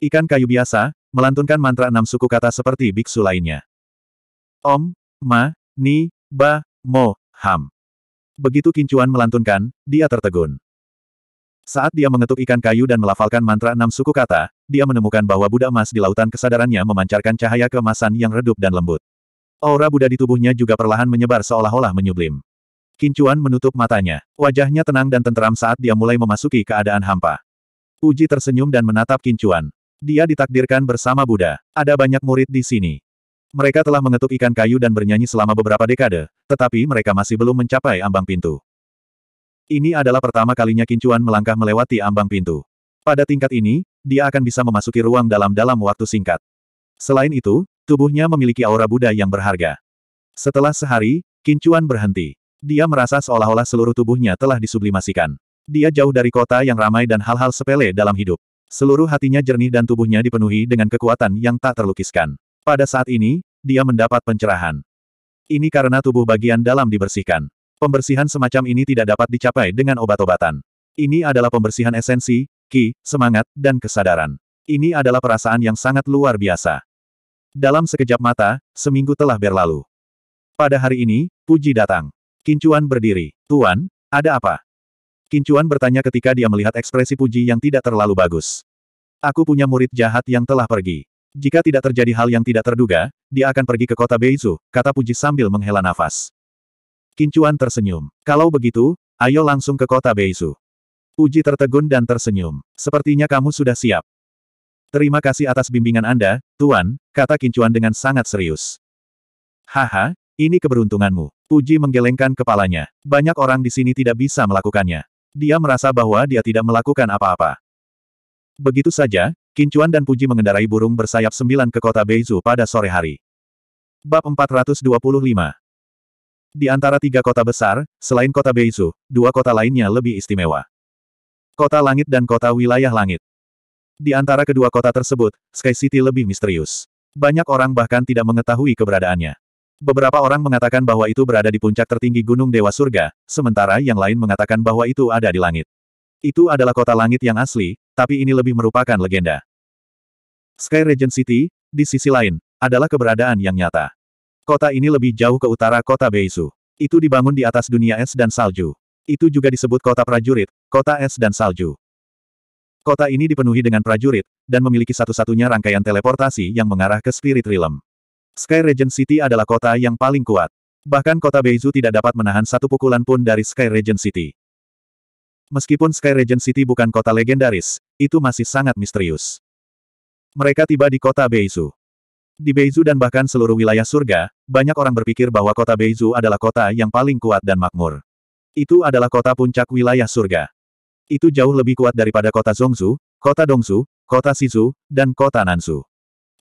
Ikan kayu biasa, melantunkan mantra enam suku kata seperti biksu lainnya. Om, Ma, Ni, Ba, Mo, Ham. Begitu Kincuan melantunkan, dia tertegun. Saat dia mengetuk ikan kayu dan melafalkan mantra enam suku kata, dia menemukan bahwa Buddha emas di lautan kesadarannya memancarkan cahaya kemasan yang redup dan lembut. Aura Buddha di tubuhnya juga perlahan menyebar seolah-olah menyublim. Kincuan menutup matanya. Wajahnya tenang dan tenteram saat dia mulai memasuki keadaan hampa. Uji tersenyum dan menatap Kincuan. Dia ditakdirkan bersama Buddha. Ada banyak murid di sini. Mereka telah mengetuk ikan kayu dan bernyanyi selama beberapa dekade, tetapi mereka masih belum mencapai ambang pintu. Ini adalah pertama kalinya Kincuan melangkah melewati ambang pintu. Pada tingkat ini, dia akan bisa memasuki ruang dalam dalam waktu singkat. Selain itu, tubuhnya memiliki aura Buddha yang berharga. Setelah sehari, Kincuan berhenti. Dia merasa seolah-olah seluruh tubuhnya telah disublimasikan. Dia jauh dari kota yang ramai dan hal-hal sepele dalam hidup. Seluruh hatinya jernih dan tubuhnya dipenuhi dengan kekuatan yang tak terlukiskan. Pada saat ini, dia mendapat pencerahan. Ini karena tubuh bagian dalam dibersihkan. Pembersihan semacam ini tidak dapat dicapai dengan obat-obatan. Ini adalah pembersihan esensi, ki, semangat, dan kesadaran. Ini adalah perasaan yang sangat luar biasa. Dalam sekejap mata, seminggu telah berlalu. Pada hari ini, Puji datang. Kincuan berdiri. Tuan, ada apa? Kincuan bertanya ketika dia melihat ekspresi puji yang tidak terlalu bagus. Aku punya murid jahat yang telah pergi. Jika tidak terjadi hal yang tidak terduga, dia akan pergi ke kota Beizu, kata Puji sambil menghela nafas. Kincuan tersenyum. Kalau begitu, ayo langsung ke kota Beizu. Puji tertegun dan tersenyum. Sepertinya kamu sudah siap. Terima kasih atas bimbingan Anda, Tuan, kata Kincuan dengan sangat serius. Haha, ini keberuntunganmu. Puji menggelengkan kepalanya. Banyak orang di sini tidak bisa melakukannya. Dia merasa bahwa dia tidak melakukan apa-apa. Begitu saja, Kincuan dan Puji mengendarai burung bersayap sembilan ke kota Beizu pada sore hari. Bab 425 Di antara tiga kota besar, selain kota Beizu, dua kota lainnya lebih istimewa. Kota Langit dan Kota Wilayah Langit. Di antara kedua kota tersebut, Sky City lebih misterius. Banyak orang bahkan tidak mengetahui keberadaannya. Beberapa orang mengatakan bahwa itu berada di puncak tertinggi Gunung Dewa Surga, sementara yang lain mengatakan bahwa itu ada di langit. Itu adalah kota langit yang asli, tapi ini lebih merupakan legenda. Sky Regent City, di sisi lain, adalah keberadaan yang nyata. Kota ini lebih jauh ke utara kota Beisu. Itu dibangun di atas dunia es dan salju. Itu juga disebut kota prajurit, kota es dan salju. Kota ini dipenuhi dengan prajurit, dan memiliki satu-satunya rangkaian teleportasi yang mengarah ke Spirit Realm. Sky Regent City adalah kota yang paling kuat. Bahkan kota Beizu tidak dapat menahan satu pukulan pun dari Sky Regent City. Meskipun Sky Regent City bukan kota legendaris, itu masih sangat misterius. Mereka tiba di kota Beizu. Di Beizu dan bahkan seluruh wilayah surga, banyak orang berpikir bahwa kota Beizu adalah kota yang paling kuat dan makmur. Itu adalah kota puncak wilayah surga. Itu jauh lebih kuat daripada kota Zongzu, kota Dongzu, kota Sizu, dan kota Nansu.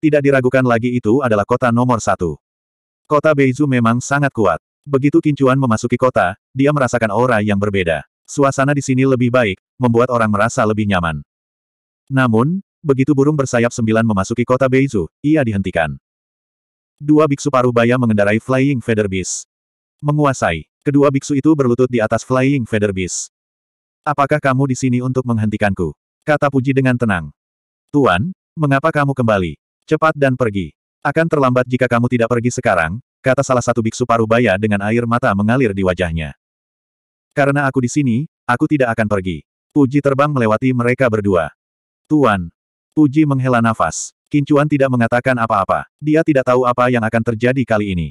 Tidak diragukan lagi itu adalah kota nomor satu. Kota Beizu memang sangat kuat. Begitu Kincuan memasuki kota, dia merasakan aura yang berbeda. Suasana di sini lebih baik, membuat orang merasa lebih nyaman. Namun, begitu burung bersayap sembilan memasuki kota Beizu, ia dihentikan. Dua biksu paruh baya mengendarai Flying Feather Beast. Menguasai, kedua biksu itu berlutut di atas Flying Feather Beast. Apakah kamu di sini untuk menghentikanku? Kata Puji dengan tenang. Tuan, mengapa kamu kembali? Cepat dan pergi. Akan terlambat jika kamu tidak pergi sekarang, kata salah satu biksu parubaya dengan air mata mengalir di wajahnya. Karena aku di sini, aku tidak akan pergi. Puji terbang melewati mereka berdua. Tuan. Puji menghela nafas. Kincuan tidak mengatakan apa-apa. Dia tidak tahu apa yang akan terjadi kali ini.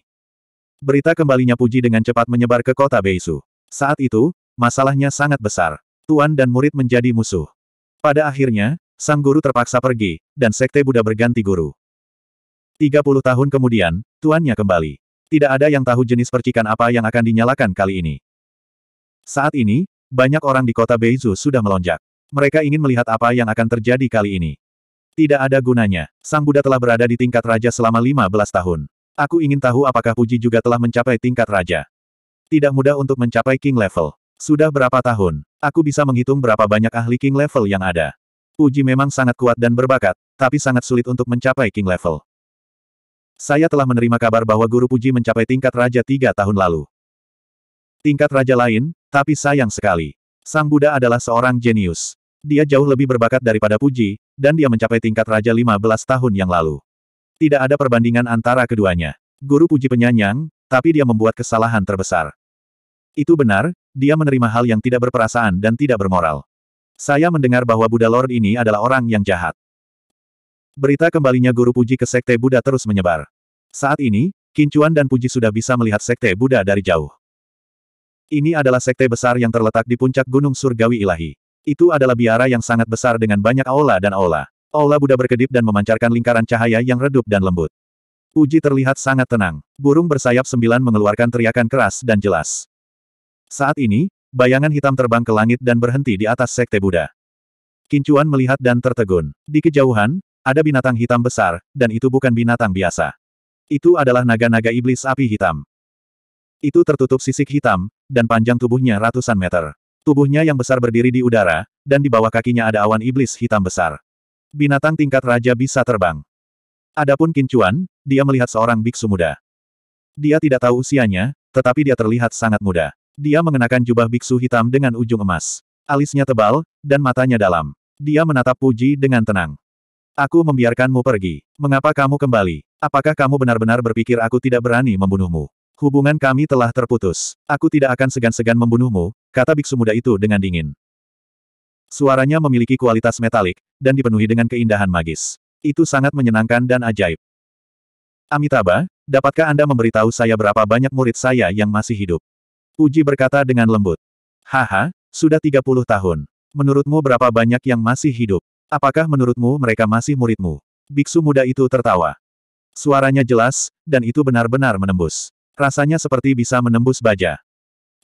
Berita kembalinya Puji dengan cepat menyebar ke kota Beisu. Saat itu, masalahnya sangat besar. Tuan dan murid menjadi musuh. Pada akhirnya, Sang guru terpaksa pergi, dan sekte Buddha berganti guru. 30 tahun kemudian, tuannya kembali. Tidak ada yang tahu jenis percikan apa yang akan dinyalakan kali ini. Saat ini, banyak orang di kota Beizu sudah melonjak. Mereka ingin melihat apa yang akan terjadi kali ini. Tidak ada gunanya. Sang Buddha telah berada di tingkat raja selama 15 tahun. Aku ingin tahu apakah Puji juga telah mencapai tingkat raja. Tidak mudah untuk mencapai king level. Sudah berapa tahun? Aku bisa menghitung berapa banyak ahli king level yang ada. Uji memang sangat kuat dan berbakat, tapi sangat sulit untuk mencapai King level. Saya telah menerima kabar bahwa guru Puji mencapai tingkat raja tiga tahun lalu. Tingkat raja lain, tapi sayang sekali. Sang Buddha adalah seorang jenius. Dia jauh lebih berbakat daripada Puji, dan dia mencapai tingkat raja lima belas tahun yang lalu. Tidak ada perbandingan antara keduanya. Guru Puji penyanyang, tapi dia membuat kesalahan terbesar. Itu benar, dia menerima hal yang tidak berperasaan dan tidak bermoral. Saya mendengar bahwa Buddha Lord ini adalah orang yang jahat. Berita kembalinya Guru Puji ke Sekte Buddha terus menyebar. Saat ini, Kincuan dan Puji sudah bisa melihat Sekte Buddha dari jauh. Ini adalah sekte besar yang terletak di puncak Gunung Surgawi Ilahi. Itu adalah biara yang sangat besar dengan banyak aula dan aula. Aula Buddha berkedip dan memancarkan lingkaran cahaya yang redup dan lembut. Puji terlihat sangat tenang. Burung bersayap sembilan mengeluarkan teriakan keras dan jelas. Saat ini, bayangan hitam terbang ke langit dan berhenti di atas sekte Buddha. Kincuan melihat dan tertegun. Di kejauhan, ada binatang hitam besar, dan itu bukan binatang biasa. Itu adalah naga-naga iblis api hitam. Itu tertutup sisik hitam, dan panjang tubuhnya ratusan meter. Tubuhnya yang besar berdiri di udara, dan di bawah kakinya ada awan iblis hitam besar. Binatang tingkat raja bisa terbang. Adapun Kincuan, dia melihat seorang biksu muda. Dia tidak tahu usianya, tetapi dia terlihat sangat muda. Dia mengenakan jubah biksu hitam dengan ujung emas. Alisnya tebal, dan matanya dalam. Dia menatap Puji dengan tenang. Aku membiarkanmu pergi. Mengapa kamu kembali? Apakah kamu benar-benar berpikir aku tidak berani membunuhmu? Hubungan kami telah terputus. Aku tidak akan segan-segan membunuhmu, kata biksu muda itu dengan dingin. Suaranya memiliki kualitas metalik, dan dipenuhi dengan keindahan magis. Itu sangat menyenangkan dan ajaib. Amitabha, dapatkah Anda memberitahu saya berapa banyak murid saya yang masih hidup? Uji berkata dengan lembut. Haha, sudah 30 tahun. Menurutmu berapa banyak yang masih hidup? Apakah menurutmu mereka masih muridmu? Biksu muda itu tertawa. Suaranya jelas, dan itu benar-benar menembus. Rasanya seperti bisa menembus baja.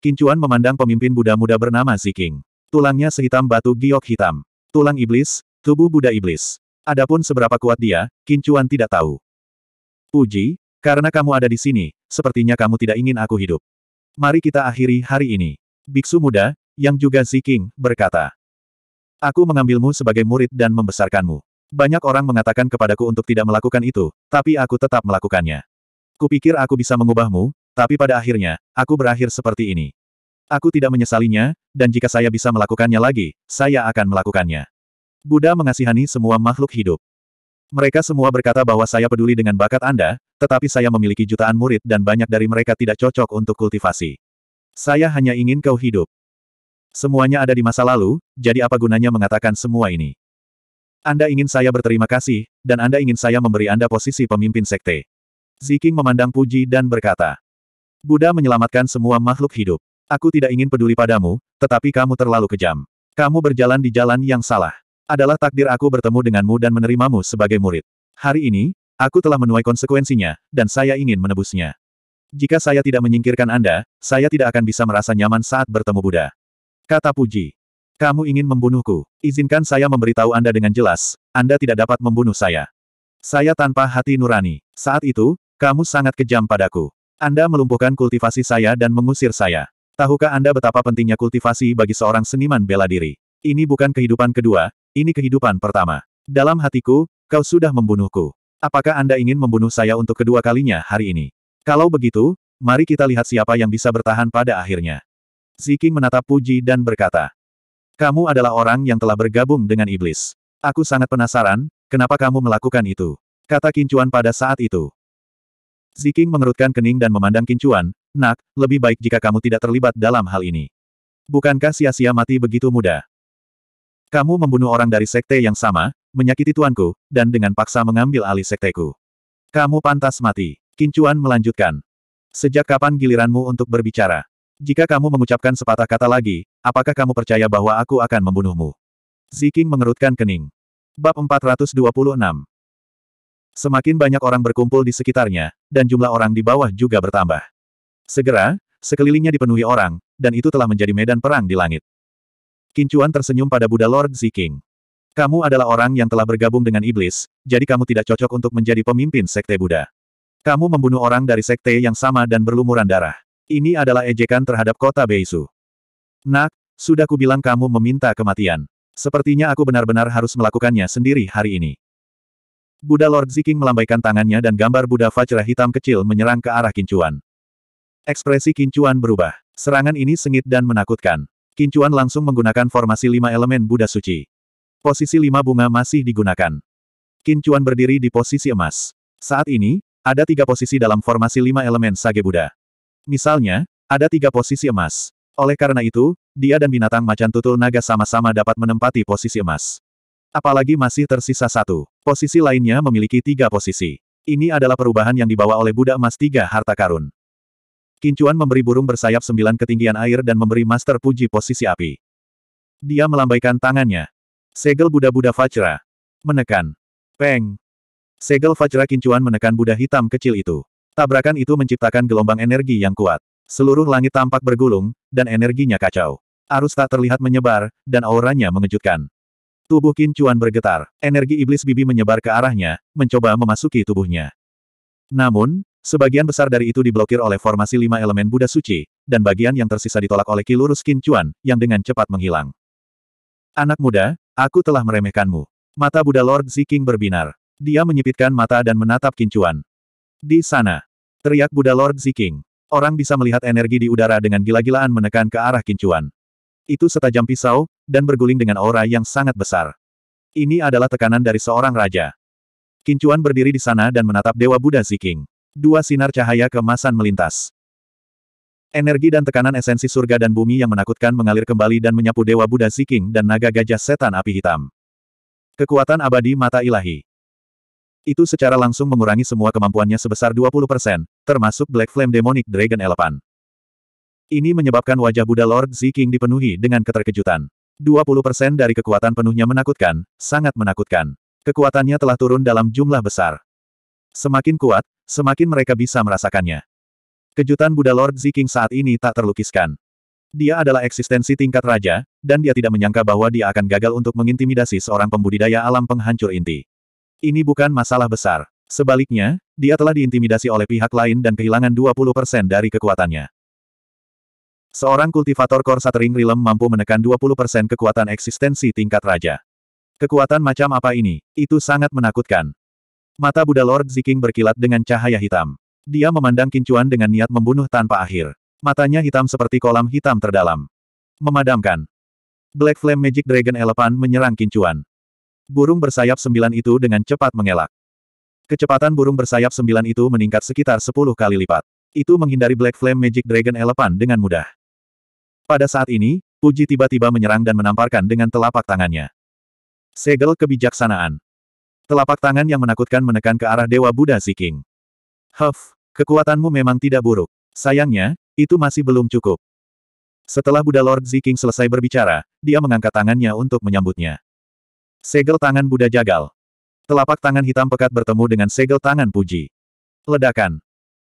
Kincuan memandang pemimpin Buddha muda bernama Ziking. Tulangnya sehitam batu giok hitam. Tulang iblis, tubuh Buddha iblis. Adapun seberapa kuat dia, Kincuan tidak tahu. Uji, karena kamu ada di sini, sepertinya kamu tidak ingin aku hidup. Mari kita akhiri hari ini. Biksu muda, yang juga king, berkata. Aku mengambilmu sebagai murid dan membesarkanmu. Banyak orang mengatakan kepadaku untuk tidak melakukan itu, tapi aku tetap melakukannya. Kupikir aku bisa mengubahmu, tapi pada akhirnya, aku berakhir seperti ini. Aku tidak menyesalinya, dan jika saya bisa melakukannya lagi, saya akan melakukannya. Buddha mengasihani semua makhluk hidup. Mereka semua berkata bahwa saya peduli dengan bakat Anda, tetapi saya memiliki jutaan murid dan banyak dari mereka tidak cocok untuk kultivasi. Saya hanya ingin kau hidup. Semuanya ada di masa lalu, jadi apa gunanya mengatakan semua ini? Anda ingin saya berterima kasih, dan Anda ingin saya memberi Anda posisi pemimpin sekte. Ziking memandang Puji dan berkata, Buddha menyelamatkan semua makhluk hidup. Aku tidak ingin peduli padamu, tetapi kamu terlalu kejam. Kamu berjalan di jalan yang salah. Adalah takdir aku bertemu denganmu dan menerimamu sebagai murid. Hari ini, aku telah menuai konsekuensinya, dan saya ingin menebusnya. Jika saya tidak menyingkirkan Anda, saya tidak akan bisa merasa nyaman saat bertemu Buddha. Kata Puji. Kamu ingin membunuhku. Izinkan saya memberitahu Anda dengan jelas, Anda tidak dapat membunuh saya. Saya tanpa hati nurani. Saat itu, kamu sangat kejam padaku. Anda melumpuhkan kultivasi saya dan mengusir saya. Tahukah Anda betapa pentingnya kultivasi bagi seorang seniman bela diri? Ini bukan kehidupan kedua, ini kehidupan pertama. Dalam hatiku, kau sudah membunuhku. Apakah Anda ingin membunuh saya untuk kedua kalinya hari ini? Kalau begitu, mari kita lihat siapa yang bisa bertahan pada akhirnya. Ziking menatap Puji dan berkata, Kamu adalah orang yang telah bergabung dengan iblis. Aku sangat penasaran, kenapa kamu melakukan itu? Kata Kincuan pada saat itu. Ziking mengerutkan kening dan memandang Kincuan, Nak, lebih baik jika kamu tidak terlibat dalam hal ini. Bukankah sia-sia mati begitu mudah? Kamu membunuh orang dari sekte yang sama, menyakiti tuanku, dan dengan paksa mengambil alih sekteku. Kamu pantas mati. Kincuan melanjutkan. Sejak kapan giliranmu untuk berbicara? Jika kamu mengucapkan sepatah kata lagi, apakah kamu percaya bahwa aku akan membunuhmu? Ziking mengerutkan kening. Bab 426 Semakin banyak orang berkumpul di sekitarnya, dan jumlah orang di bawah juga bertambah. Segera, sekelilingnya dipenuhi orang, dan itu telah menjadi medan perang di langit. Kincuan tersenyum pada Buddha Lord Ziking. Kamu adalah orang yang telah bergabung dengan iblis, jadi kamu tidak cocok untuk menjadi pemimpin sekte Buddha. Kamu membunuh orang dari sekte yang sama dan berlumuran darah. Ini adalah ejekan terhadap kota Beisu. Nak, sudah kubilang kamu meminta kematian. Sepertinya aku benar-benar harus melakukannya sendiri hari ini. Buddha Lord Ziking melambaikan tangannya dan gambar Buddha Vajra hitam kecil menyerang ke arah Kincuan. Ekspresi Kincuan berubah. Serangan ini sengit dan menakutkan. Kincuan langsung menggunakan formasi lima elemen Buddha Suci. Posisi lima bunga masih digunakan. Kincuan berdiri di posisi emas. Saat ini, ada tiga posisi dalam formasi lima elemen Sage Buddha. Misalnya, ada tiga posisi emas. Oleh karena itu, dia dan binatang macan tutul naga sama-sama dapat menempati posisi emas. Apalagi masih tersisa satu. Posisi lainnya memiliki tiga posisi. Ini adalah perubahan yang dibawa oleh Buddha emas tiga harta karun. Kincuan memberi burung bersayap sembilan ketinggian air dan memberi Master Puji posisi api. Dia melambaikan tangannya. Segel Buddha-Buddha Fajra. Menekan. Peng. Segel Vajra Kincuan menekan Buddha hitam kecil itu. Tabrakan itu menciptakan gelombang energi yang kuat. Seluruh langit tampak bergulung, dan energinya kacau. Arus tak terlihat menyebar, dan auranya mengejutkan. Tubuh Kincuan bergetar. Energi iblis bibi menyebar ke arahnya, mencoba memasuki tubuhnya. Namun, Sebagian besar dari itu diblokir oleh formasi lima elemen Buddha Suci, dan bagian yang tersisa ditolak oleh kilurus kincuan, yang dengan cepat menghilang. Anak muda, aku telah meremehkanmu. Mata Buddha Lord Ziking berbinar. Dia menyipitkan mata dan menatap kincuan. Di sana. Teriak Buddha Lord Ziking. Orang bisa melihat energi di udara dengan gila-gilaan menekan ke arah kincuan. Itu setajam pisau, dan berguling dengan aura yang sangat besar. Ini adalah tekanan dari seorang raja. Kincuan berdiri di sana dan menatap Dewa Buddha Ziking. Dua sinar cahaya kemasan melintas. Energi dan tekanan esensi surga dan bumi yang menakutkan mengalir kembali dan menyapu Dewa Buddha Ziking dan naga gajah setan api hitam. Kekuatan abadi mata ilahi. Itu secara langsung mengurangi semua kemampuannya sebesar 20%, termasuk Black Flame Demonic Dragon Elephant. Ini menyebabkan wajah Buddha Lord Ziking dipenuhi dengan keterkejutan. 20% dari kekuatan penuhnya menakutkan, sangat menakutkan. Kekuatannya telah turun dalam jumlah besar. Semakin kuat, semakin mereka bisa merasakannya. Kejutan Buddha Lord Ziking saat ini tak terlukiskan. Dia adalah eksistensi tingkat raja, dan dia tidak menyangka bahwa dia akan gagal untuk mengintimidasi seorang pembudidaya alam penghancur inti. Ini bukan masalah besar. Sebaliknya, dia telah diintimidasi oleh pihak lain dan kehilangan 20% dari kekuatannya. Seorang kultivator korsa tering rilem mampu menekan 20% kekuatan eksistensi tingkat raja. Kekuatan macam apa ini? Itu sangat menakutkan. Mata Buddha Lord Ziking berkilat dengan cahaya hitam. Dia memandang Kincuan dengan niat membunuh tanpa akhir. Matanya hitam seperti kolam hitam terdalam. Memadamkan. Black Flame Magic Dragon Elephant menyerang Kincuan. Burung bersayap sembilan itu dengan cepat mengelak. Kecepatan burung bersayap sembilan itu meningkat sekitar sepuluh kali lipat. Itu menghindari Black Flame Magic Dragon Elephant dengan mudah. Pada saat ini, Puji tiba-tiba menyerang dan menamparkan dengan telapak tangannya. Segel kebijaksanaan. Telapak tangan yang menakutkan menekan ke arah Dewa Buddha Siking. Huff, kekuatanmu memang tidak buruk. Sayangnya, itu masih belum cukup. Setelah Buddha Lord Ziking selesai berbicara, dia mengangkat tangannya untuk menyambutnya. Segel tangan Buddha Jagal. Telapak tangan hitam pekat bertemu dengan segel tangan Puji. Ledakan.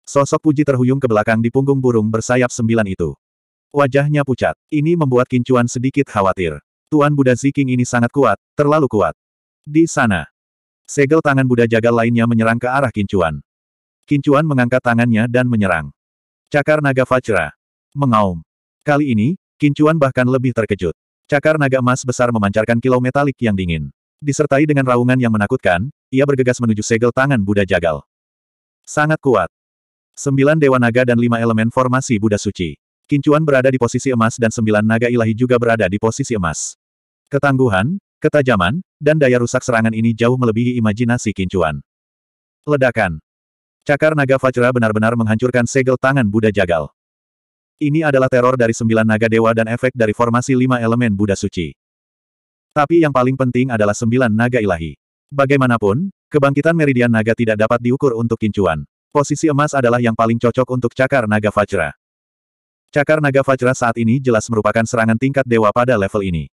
Sosok Puji terhuyung ke belakang di punggung burung bersayap sembilan itu. Wajahnya pucat. Ini membuat Kincuan sedikit khawatir. Tuan Buddha Ziking ini sangat kuat, terlalu kuat. Di sana, Segel tangan Buddha jagal lainnya menyerang ke arah Kincuan. Kincuan mengangkat tangannya dan menyerang. Cakar naga Vajra. Mengaum. Kali ini, Kincuan bahkan lebih terkejut. Cakar naga emas besar memancarkan kilau metalik yang dingin. Disertai dengan raungan yang menakutkan, ia bergegas menuju segel tangan Buddha jagal. Sangat kuat. Sembilan dewa naga dan lima elemen formasi Buddha suci. Kincuan berada di posisi emas dan sembilan naga ilahi juga berada di posisi emas. Ketangguhan, Ketajaman, dan daya rusak serangan ini jauh melebihi imajinasi Kincuan. Ledakan. Cakar naga Vajra benar-benar menghancurkan segel tangan Buddha Jagal. Ini adalah teror dari sembilan naga dewa dan efek dari formasi lima elemen Buddha suci. Tapi yang paling penting adalah sembilan naga ilahi. Bagaimanapun, kebangkitan meridian naga tidak dapat diukur untuk kincuan. Posisi emas adalah yang paling cocok untuk cakar naga Vajra. Cakar naga Vajra saat ini jelas merupakan serangan tingkat dewa pada level ini.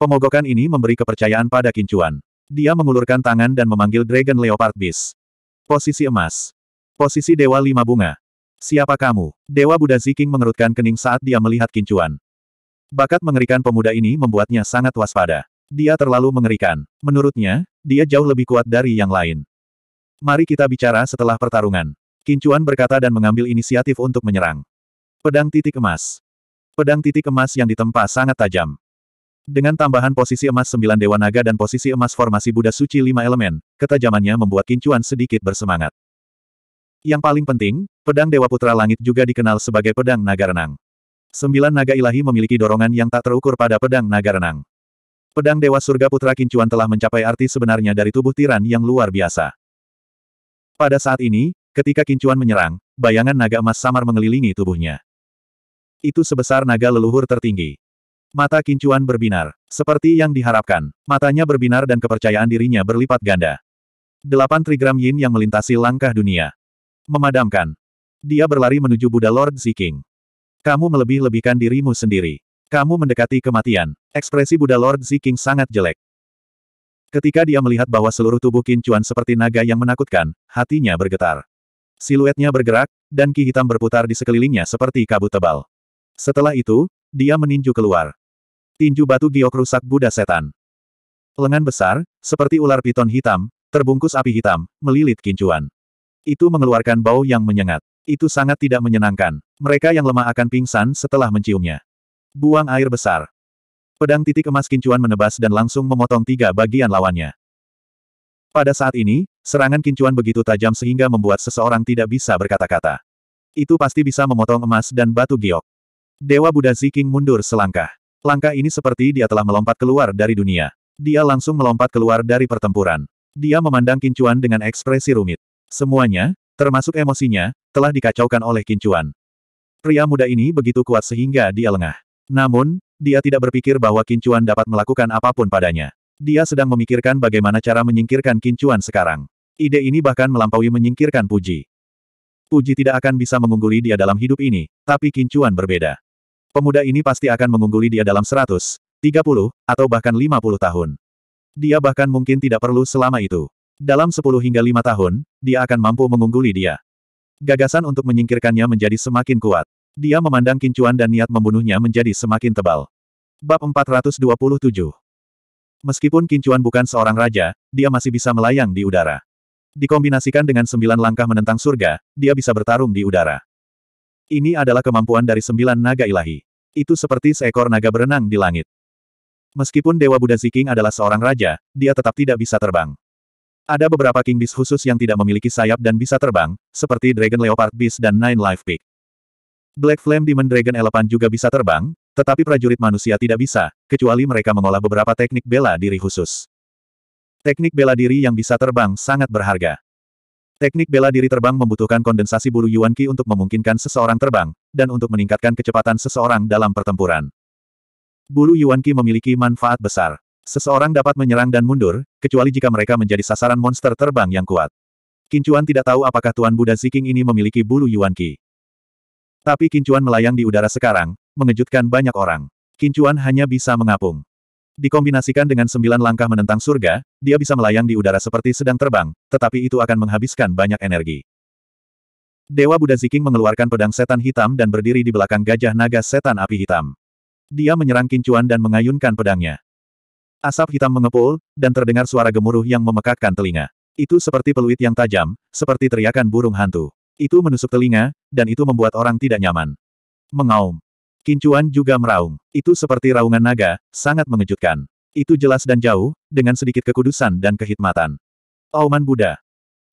Pemogokan ini memberi kepercayaan pada Kincuan. Dia mengulurkan tangan dan memanggil Dragon Leopard Beast. Posisi emas. Posisi Dewa Lima Bunga. Siapa kamu? Dewa Buddha Ziking mengerutkan kening saat dia melihat Kincuan. Bakat mengerikan pemuda ini membuatnya sangat waspada. Dia terlalu mengerikan. Menurutnya, dia jauh lebih kuat dari yang lain. Mari kita bicara setelah pertarungan. Kincuan berkata dan mengambil inisiatif untuk menyerang. Pedang titik emas. Pedang titik emas yang ditempa sangat tajam. Dengan tambahan posisi emas sembilan Dewa Naga dan posisi emas formasi Buddha Suci lima elemen, ketajamannya membuat Kincuan sedikit bersemangat. Yang paling penting, pedang Dewa Putra Langit juga dikenal sebagai pedang naga renang. Sembilan naga ilahi memiliki dorongan yang tak terukur pada pedang naga renang. Pedang Dewa Surga Putra Kincuan telah mencapai arti sebenarnya dari tubuh tiran yang luar biasa. Pada saat ini, ketika Kincuan menyerang, bayangan naga emas samar mengelilingi tubuhnya. Itu sebesar naga leluhur tertinggi. Mata kincuan berbinar. Seperti yang diharapkan, matanya berbinar dan kepercayaan dirinya berlipat ganda. Delapan trigram yin yang melintasi langkah dunia. Memadamkan. Dia berlari menuju Buddha Lord Ziking. Kamu melebih-lebihkan dirimu sendiri. Kamu mendekati kematian. Ekspresi Buddha Lord Ziking sangat jelek. Ketika dia melihat bahwa seluruh tubuh kincuan seperti naga yang menakutkan, hatinya bergetar. Siluetnya bergerak, dan ki hitam berputar di sekelilingnya seperti kabut tebal. Setelah itu, dia meninju keluar tinju batu giok rusak Buddha setan. Lengan besar, seperti ular piton hitam, terbungkus api hitam, melilit kincuan. Itu mengeluarkan bau yang menyengat. Itu sangat tidak menyenangkan. Mereka yang lemah akan pingsan setelah menciumnya. Buang air besar. Pedang titik emas kincuan menebas dan langsung memotong tiga bagian lawannya. Pada saat ini, serangan kincuan begitu tajam sehingga membuat seseorang tidak bisa berkata-kata. Itu pasti bisa memotong emas dan batu giok. Dewa Buddha Ziking mundur selangkah. Langkah ini seperti dia telah melompat keluar dari dunia. Dia langsung melompat keluar dari pertempuran. Dia memandang Kincuan dengan ekspresi rumit. Semuanya, termasuk emosinya, telah dikacaukan oleh Kincuan. Pria muda ini begitu kuat sehingga dia lengah. Namun, dia tidak berpikir bahwa Kincuan dapat melakukan apapun padanya. Dia sedang memikirkan bagaimana cara menyingkirkan Kincuan sekarang. Ide ini bahkan melampaui menyingkirkan Puji. Puji tidak akan bisa mengungguli dia dalam hidup ini, tapi Kincuan berbeda. Pemuda ini pasti akan mengungguli dia dalam 100, 30, atau bahkan 50 tahun. Dia bahkan mungkin tidak perlu selama itu. Dalam 10 hingga 5 tahun, dia akan mampu mengungguli dia. Gagasan untuk menyingkirkannya menjadi semakin kuat. Dia memandang kincuan dan niat membunuhnya menjadi semakin tebal. Bab 427 Meskipun kincuan bukan seorang raja, dia masih bisa melayang di udara. Dikombinasikan dengan sembilan langkah menentang surga, dia bisa bertarung di udara. Ini adalah kemampuan dari sembilan naga ilahi. Itu seperti seekor naga berenang di langit. Meskipun Dewa Buddha Ziking adalah seorang raja, dia tetap tidak bisa terbang. Ada beberapa King Beast khusus yang tidak memiliki sayap dan bisa terbang, seperti Dragon Leopard Beast dan Nine Life Pig. Black Flame Demon Dragon Elephant juga bisa terbang, tetapi prajurit manusia tidak bisa, kecuali mereka mengolah beberapa teknik bela diri khusus. Teknik bela diri yang bisa terbang sangat berharga. Teknik bela diri terbang membutuhkan kondensasi bulu Yuan Qi untuk memungkinkan seseorang terbang, dan untuk meningkatkan kecepatan seseorang dalam pertempuran. Bulu Yuan Qi memiliki manfaat besar. Seseorang dapat menyerang dan mundur, kecuali jika mereka menjadi sasaran monster terbang yang kuat. Kincuan tidak tahu apakah Tuan Buddha Ziking ini memiliki bulu Yuan Qi. Tapi Kincuan melayang di udara sekarang, mengejutkan banyak orang. Kincuan hanya bisa mengapung. Dikombinasikan dengan sembilan langkah menentang surga, dia bisa melayang di udara seperti sedang terbang, tetapi itu akan menghabiskan banyak energi. Dewa Buddha Ziking mengeluarkan pedang setan hitam dan berdiri di belakang gajah naga setan api hitam. Dia menyerang Kincuan dan mengayunkan pedangnya. Asap hitam mengepul, dan terdengar suara gemuruh yang memekakkan telinga. Itu seperti peluit yang tajam, seperti teriakan burung hantu. Itu menusuk telinga, dan itu membuat orang tidak nyaman. Mengaum. Kincuan juga meraung. Itu seperti raungan naga, sangat mengejutkan. Itu jelas dan jauh, dengan sedikit kekudusan dan kehitmatan. Auman oh Buddha.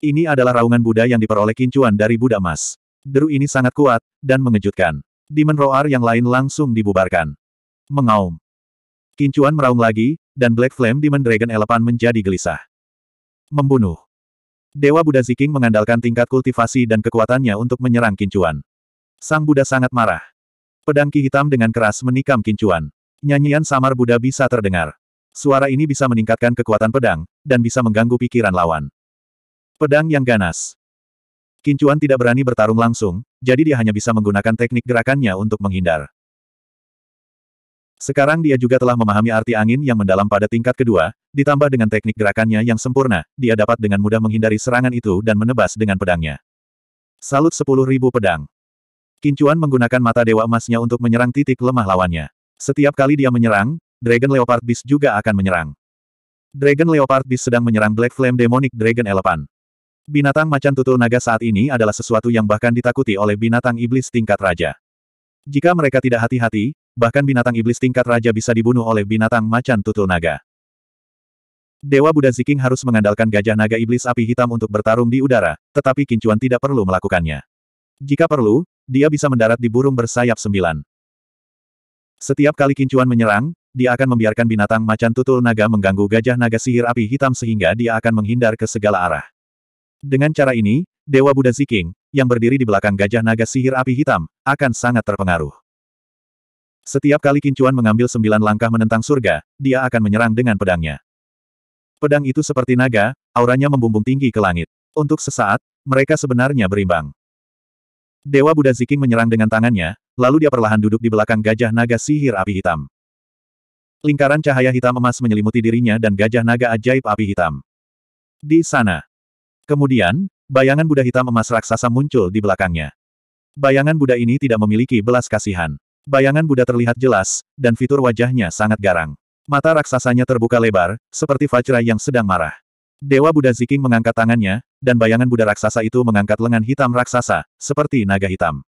Ini adalah raungan Buddha yang diperoleh kincuan dari Buddha Mas. Deru ini sangat kuat, dan mengejutkan. Demon Roar yang lain langsung dibubarkan. Mengaum. Kincuan meraung lagi, dan Black Flame Demon Dragon Elephant menjadi gelisah. Membunuh. Dewa Buddha Ziking mengandalkan tingkat kultivasi dan kekuatannya untuk menyerang Kincuan. Sang Buddha sangat marah. Pedang ki hitam dengan keras menikam kincuan. Nyanyian samar Buddha bisa terdengar. Suara ini bisa meningkatkan kekuatan pedang, dan bisa mengganggu pikiran lawan. Pedang yang ganas. Kincuan tidak berani bertarung langsung, jadi dia hanya bisa menggunakan teknik gerakannya untuk menghindar. Sekarang dia juga telah memahami arti angin yang mendalam pada tingkat kedua, ditambah dengan teknik gerakannya yang sempurna, dia dapat dengan mudah menghindari serangan itu dan menebas dengan pedangnya. Salut 10.000 pedang. Kincuan menggunakan mata dewa emasnya untuk menyerang titik lemah lawannya. Setiap kali dia menyerang, Dragon Leopard Beast juga akan menyerang. Dragon Leopard Beast sedang menyerang Black Flame Demonic Dragon Elephant. Binatang macan tutul naga saat ini adalah sesuatu yang bahkan ditakuti oleh binatang iblis tingkat raja. Jika mereka tidak hati-hati, bahkan binatang iblis tingkat raja bisa dibunuh oleh binatang macan tutul naga. Dewa Buddha Ziking harus mengandalkan gajah naga iblis api hitam untuk bertarung di udara, tetapi Kincuan tidak perlu melakukannya. Jika perlu, dia bisa mendarat di burung bersayap sembilan. Setiap kali kincuan menyerang, dia akan membiarkan binatang macan tutul naga mengganggu gajah naga sihir api hitam sehingga dia akan menghindar ke segala arah. Dengan cara ini, Dewa Buddha Ziking, yang berdiri di belakang gajah naga sihir api hitam, akan sangat terpengaruh. Setiap kali kincuan mengambil sembilan langkah menentang surga, dia akan menyerang dengan pedangnya. Pedang itu seperti naga, auranya membumbung tinggi ke langit. Untuk sesaat, mereka sebenarnya berimbang. Dewa Buddha Ziking menyerang dengan tangannya, lalu dia perlahan duduk di belakang gajah naga sihir api hitam. Lingkaran cahaya hitam emas menyelimuti dirinya dan gajah naga ajaib api hitam. Di sana. Kemudian, bayangan Buddha hitam emas raksasa muncul di belakangnya. Bayangan Buddha ini tidak memiliki belas kasihan. Bayangan Buddha terlihat jelas, dan fitur wajahnya sangat garang. Mata raksasanya terbuka lebar, seperti Vajra yang sedang marah. Dewa Buddha Ziking mengangkat tangannya, dan bayangan Buddha raksasa itu mengangkat lengan hitam raksasa, seperti naga hitam.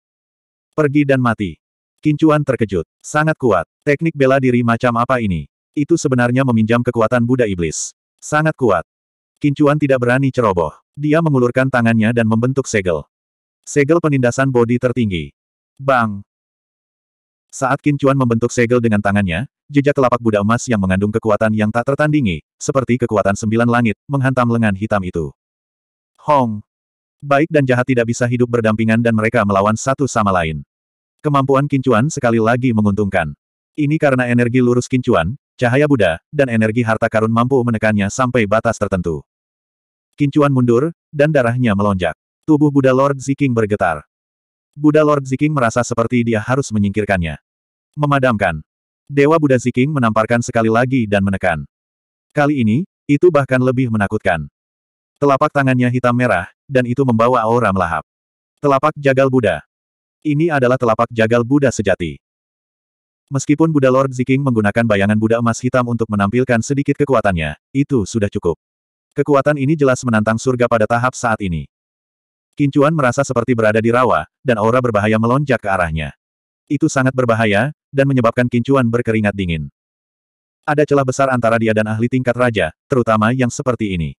Pergi dan mati. Kincuan terkejut. Sangat kuat. Teknik bela diri macam apa ini? Itu sebenarnya meminjam kekuatan Buddha Iblis. Sangat kuat. Kincuan tidak berani ceroboh. Dia mengulurkan tangannya dan membentuk segel. Segel penindasan bodi tertinggi. Bang! Saat Qin Chuan membentuk segel dengan tangannya, jejak telapak Buddha emas yang mengandung kekuatan yang tak tertandingi, seperti kekuatan sembilan langit, menghantam lengan hitam itu. Hong! Baik dan jahat tidak bisa hidup berdampingan dan mereka melawan satu sama lain. Kemampuan Qin Chuan sekali lagi menguntungkan. Ini karena energi lurus Qin Chuan, cahaya Buddha, dan energi harta karun mampu menekannya sampai batas tertentu. Qin Chuan mundur, dan darahnya melonjak. Tubuh Buddha Lord Ziking bergetar. Buddha Lord Ziking merasa seperti dia harus menyingkirkannya. Memadamkan. Dewa Buddha Ziking menamparkan sekali lagi dan menekan. Kali ini, itu bahkan lebih menakutkan. Telapak tangannya hitam merah, dan itu membawa aura melahap. Telapak Jagal Buddha. Ini adalah telapak Jagal Buddha sejati. Meskipun Buddha Lord Ziking menggunakan bayangan Buddha emas hitam untuk menampilkan sedikit kekuatannya, itu sudah cukup. Kekuatan ini jelas menantang surga pada tahap saat ini. Kincuan merasa seperti berada di rawa, dan aura berbahaya melonjak ke arahnya. Itu sangat berbahaya, dan menyebabkan Kincuan berkeringat dingin. Ada celah besar antara dia dan ahli tingkat raja, terutama yang seperti ini.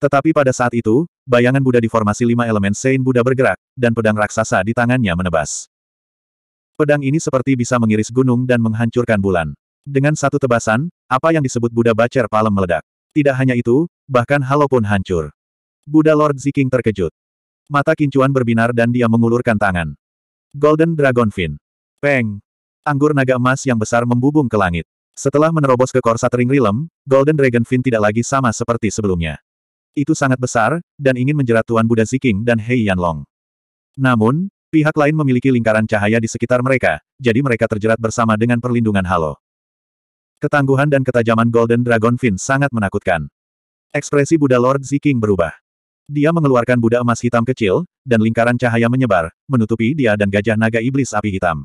Tetapi pada saat itu, bayangan Buddha di formasi lima elemen Sein Buddha bergerak, dan pedang raksasa di tangannya menebas. Pedang ini seperti bisa mengiris gunung dan menghancurkan bulan. Dengan satu tebasan, apa yang disebut Buddha Bacer Palem meledak. Tidak hanya itu, bahkan Halo pun hancur. Buddha Lord Ziking terkejut. Mata kincuan berbinar dan dia mengulurkan tangan. Golden Dragon Fin. Peng. Anggur naga emas yang besar membubung ke langit. Setelah menerobos ke korsa tering Rilem, Golden Dragon Fin tidak lagi sama seperti sebelumnya. Itu sangat besar, dan ingin menjerat Tuan Buddha Ziking dan Hei Yanlong. Namun, pihak lain memiliki lingkaran cahaya di sekitar mereka, jadi mereka terjerat bersama dengan perlindungan halo. Ketangguhan dan ketajaman Golden Dragon Fin sangat menakutkan. Ekspresi Buddha Lord Ziking berubah. Dia mengeluarkan Buddha emas hitam kecil, dan lingkaran cahaya menyebar, menutupi dia dan gajah naga iblis api hitam.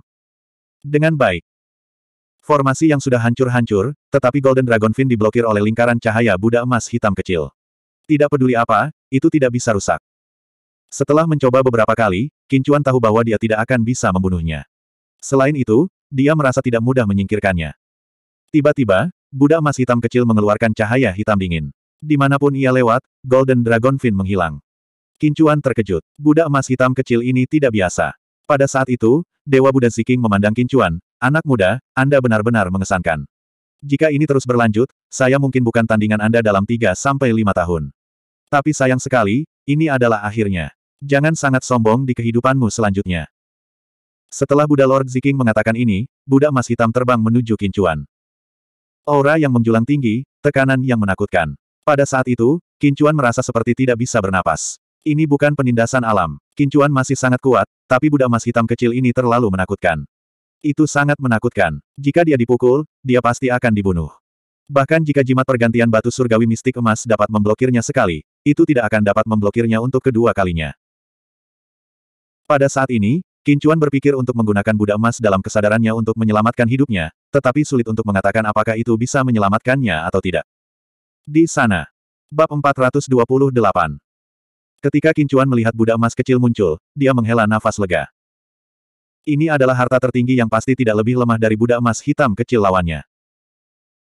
Dengan baik. Formasi yang sudah hancur-hancur, tetapi Golden Dragon Fin diblokir oleh lingkaran cahaya Buddha emas hitam kecil. Tidak peduli apa, itu tidak bisa rusak. Setelah mencoba beberapa kali, Kincuan tahu bahwa dia tidak akan bisa membunuhnya. Selain itu, dia merasa tidak mudah menyingkirkannya. Tiba-tiba, Buddha emas hitam kecil mengeluarkan cahaya hitam dingin. Dimanapun ia lewat, Golden Dragon Fin menghilang. Kincuan terkejut. Budak emas hitam kecil ini tidak biasa. Pada saat itu, Dewa Buddha Ziking memandang Kincuan, anak muda, Anda benar-benar mengesankan. Jika ini terus berlanjut, saya mungkin bukan tandingan Anda dalam 3 sampai 5 tahun. Tapi sayang sekali, ini adalah akhirnya. Jangan sangat sombong di kehidupanmu selanjutnya. Setelah Buddha Lord Ziking mengatakan ini, Buddha emas hitam terbang menuju Kincuan. Aura yang menjulang tinggi, tekanan yang menakutkan. Pada saat itu, Kincuan merasa seperti tidak bisa bernapas. Ini bukan penindasan alam. Kincuan masih sangat kuat, tapi budak emas hitam kecil ini terlalu menakutkan. Itu sangat menakutkan. Jika dia dipukul, dia pasti akan dibunuh. Bahkan jika jimat pergantian batu surgawi mistik emas dapat memblokirnya sekali, itu tidak akan dapat memblokirnya untuk kedua kalinya. Pada saat ini, Kincuan berpikir untuk menggunakan budak emas dalam kesadarannya untuk menyelamatkan hidupnya, tetapi sulit untuk mengatakan apakah itu bisa menyelamatkannya atau tidak. Di sana. Bab 428. Ketika Kincuan melihat Buddha emas kecil muncul, dia menghela nafas lega. Ini adalah harta tertinggi yang pasti tidak lebih lemah dari Buddha emas hitam kecil lawannya.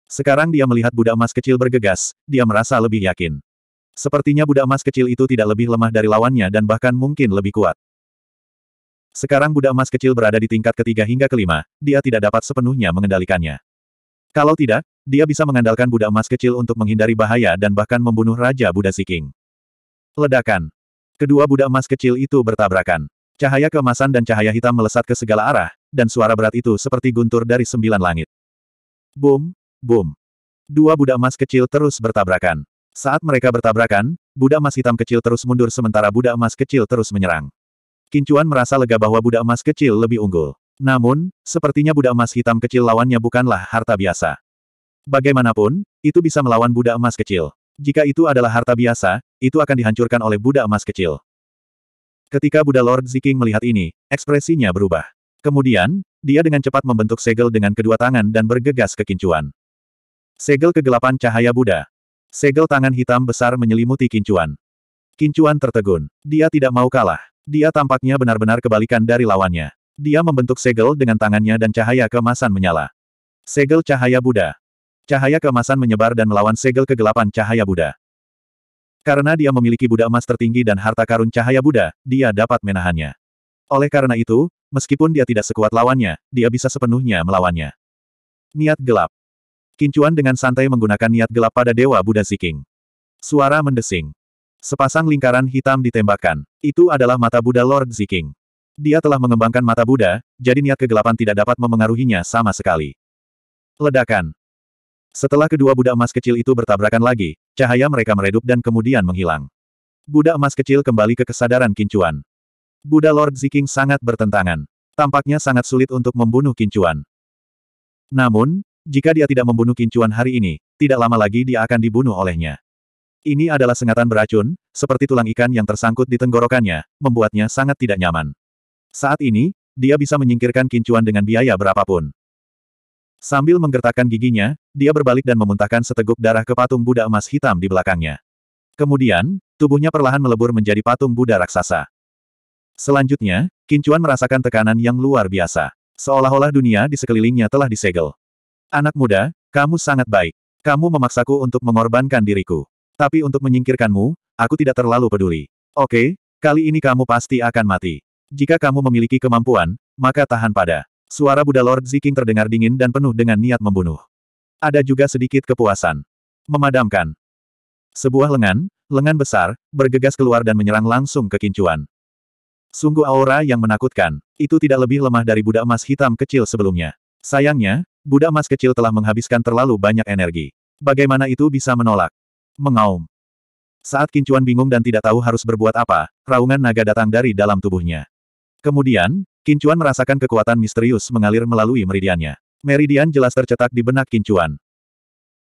Sekarang dia melihat Buddha emas kecil bergegas, dia merasa lebih yakin. Sepertinya Buddha emas kecil itu tidak lebih lemah dari lawannya dan bahkan mungkin lebih kuat. Sekarang Buddha emas kecil berada di tingkat ketiga hingga kelima, dia tidak dapat sepenuhnya mengendalikannya. Kalau tidak, dia bisa mengandalkan Buddha emas kecil untuk menghindari bahaya dan bahkan membunuh Raja Buddha Siking. Ledakan. Kedua Buddha emas kecil itu bertabrakan. Cahaya keemasan dan cahaya hitam melesat ke segala arah, dan suara berat itu seperti guntur dari sembilan langit. Boom, boom. Dua Buddha emas kecil terus bertabrakan. Saat mereka bertabrakan, Buddha emas hitam kecil terus mundur sementara Buddha emas kecil terus menyerang. Kincuan merasa lega bahwa Buddha emas kecil lebih unggul. Namun, sepertinya Buddha emas hitam kecil lawannya bukanlah harta biasa. Bagaimanapun, itu bisa melawan Buddha emas kecil. Jika itu adalah harta biasa, itu akan dihancurkan oleh Buddha emas kecil. Ketika Buddha Lord Ziking melihat ini, ekspresinya berubah. Kemudian, dia dengan cepat membentuk segel dengan kedua tangan dan bergegas ke kincuan. Segel kegelapan cahaya Buddha. Segel tangan hitam besar menyelimuti kincuan. Kincuan tertegun. Dia tidak mau kalah. Dia tampaknya benar-benar kebalikan dari lawannya. Dia membentuk segel dengan tangannya dan cahaya kemasan menyala. Segel cahaya Buddha. Cahaya kemasan menyebar dan melawan segel kegelapan cahaya Buddha. Karena dia memiliki Buddha emas tertinggi dan harta karun cahaya Buddha, dia dapat menahannya. Oleh karena itu, meskipun dia tidak sekuat lawannya, dia bisa sepenuhnya melawannya. Niat gelap. Kincuan dengan santai menggunakan niat gelap pada Dewa Buddha Ziking. Suara mendesing. Sepasang lingkaran hitam ditembakkan. Itu adalah mata Buddha Lord Ziking. Dia telah mengembangkan mata Buddha, jadi niat kegelapan tidak dapat memengaruhinya sama sekali. Ledakan. Setelah kedua Buddha emas kecil itu bertabrakan lagi, cahaya mereka meredup dan kemudian menghilang. Buddha emas kecil kembali ke kesadaran Kincuan. Buddha Lord Ziking sangat bertentangan. Tampaknya sangat sulit untuk membunuh Kincuan. Namun, jika dia tidak membunuh Kincuan hari ini, tidak lama lagi dia akan dibunuh olehnya. Ini adalah sengatan beracun, seperti tulang ikan yang tersangkut di tenggorokannya, membuatnya sangat tidak nyaman. Saat ini, dia bisa menyingkirkan kincuan dengan biaya berapapun. Sambil menggertakkan giginya, dia berbalik dan memuntahkan seteguk darah ke patung Buddha emas hitam di belakangnya. Kemudian, tubuhnya perlahan melebur menjadi patung Buddha raksasa. Selanjutnya, Kincuan merasakan tekanan yang luar biasa. Seolah-olah dunia di sekelilingnya telah disegel. Anak muda, kamu sangat baik. Kamu memaksaku untuk mengorbankan diriku. Tapi untuk menyingkirkanmu, aku tidak terlalu peduli. Oke, kali ini kamu pasti akan mati. Jika kamu memiliki kemampuan, maka tahan pada. Suara Buddha Lord Ziking terdengar dingin dan penuh dengan niat membunuh. Ada juga sedikit kepuasan. Memadamkan. Sebuah lengan, lengan besar, bergegas keluar dan menyerang langsung ke kincuan. Sungguh aura yang menakutkan. Itu tidak lebih lemah dari Buddha emas hitam kecil sebelumnya. Sayangnya, Buddha emas kecil telah menghabiskan terlalu banyak energi. Bagaimana itu bisa menolak? Mengaum. Saat kincuan bingung dan tidak tahu harus berbuat apa, raungan naga datang dari dalam tubuhnya. Kemudian, Kincuan merasakan kekuatan misterius mengalir melalui meridiannya. Meridian jelas tercetak di benak Kincuan.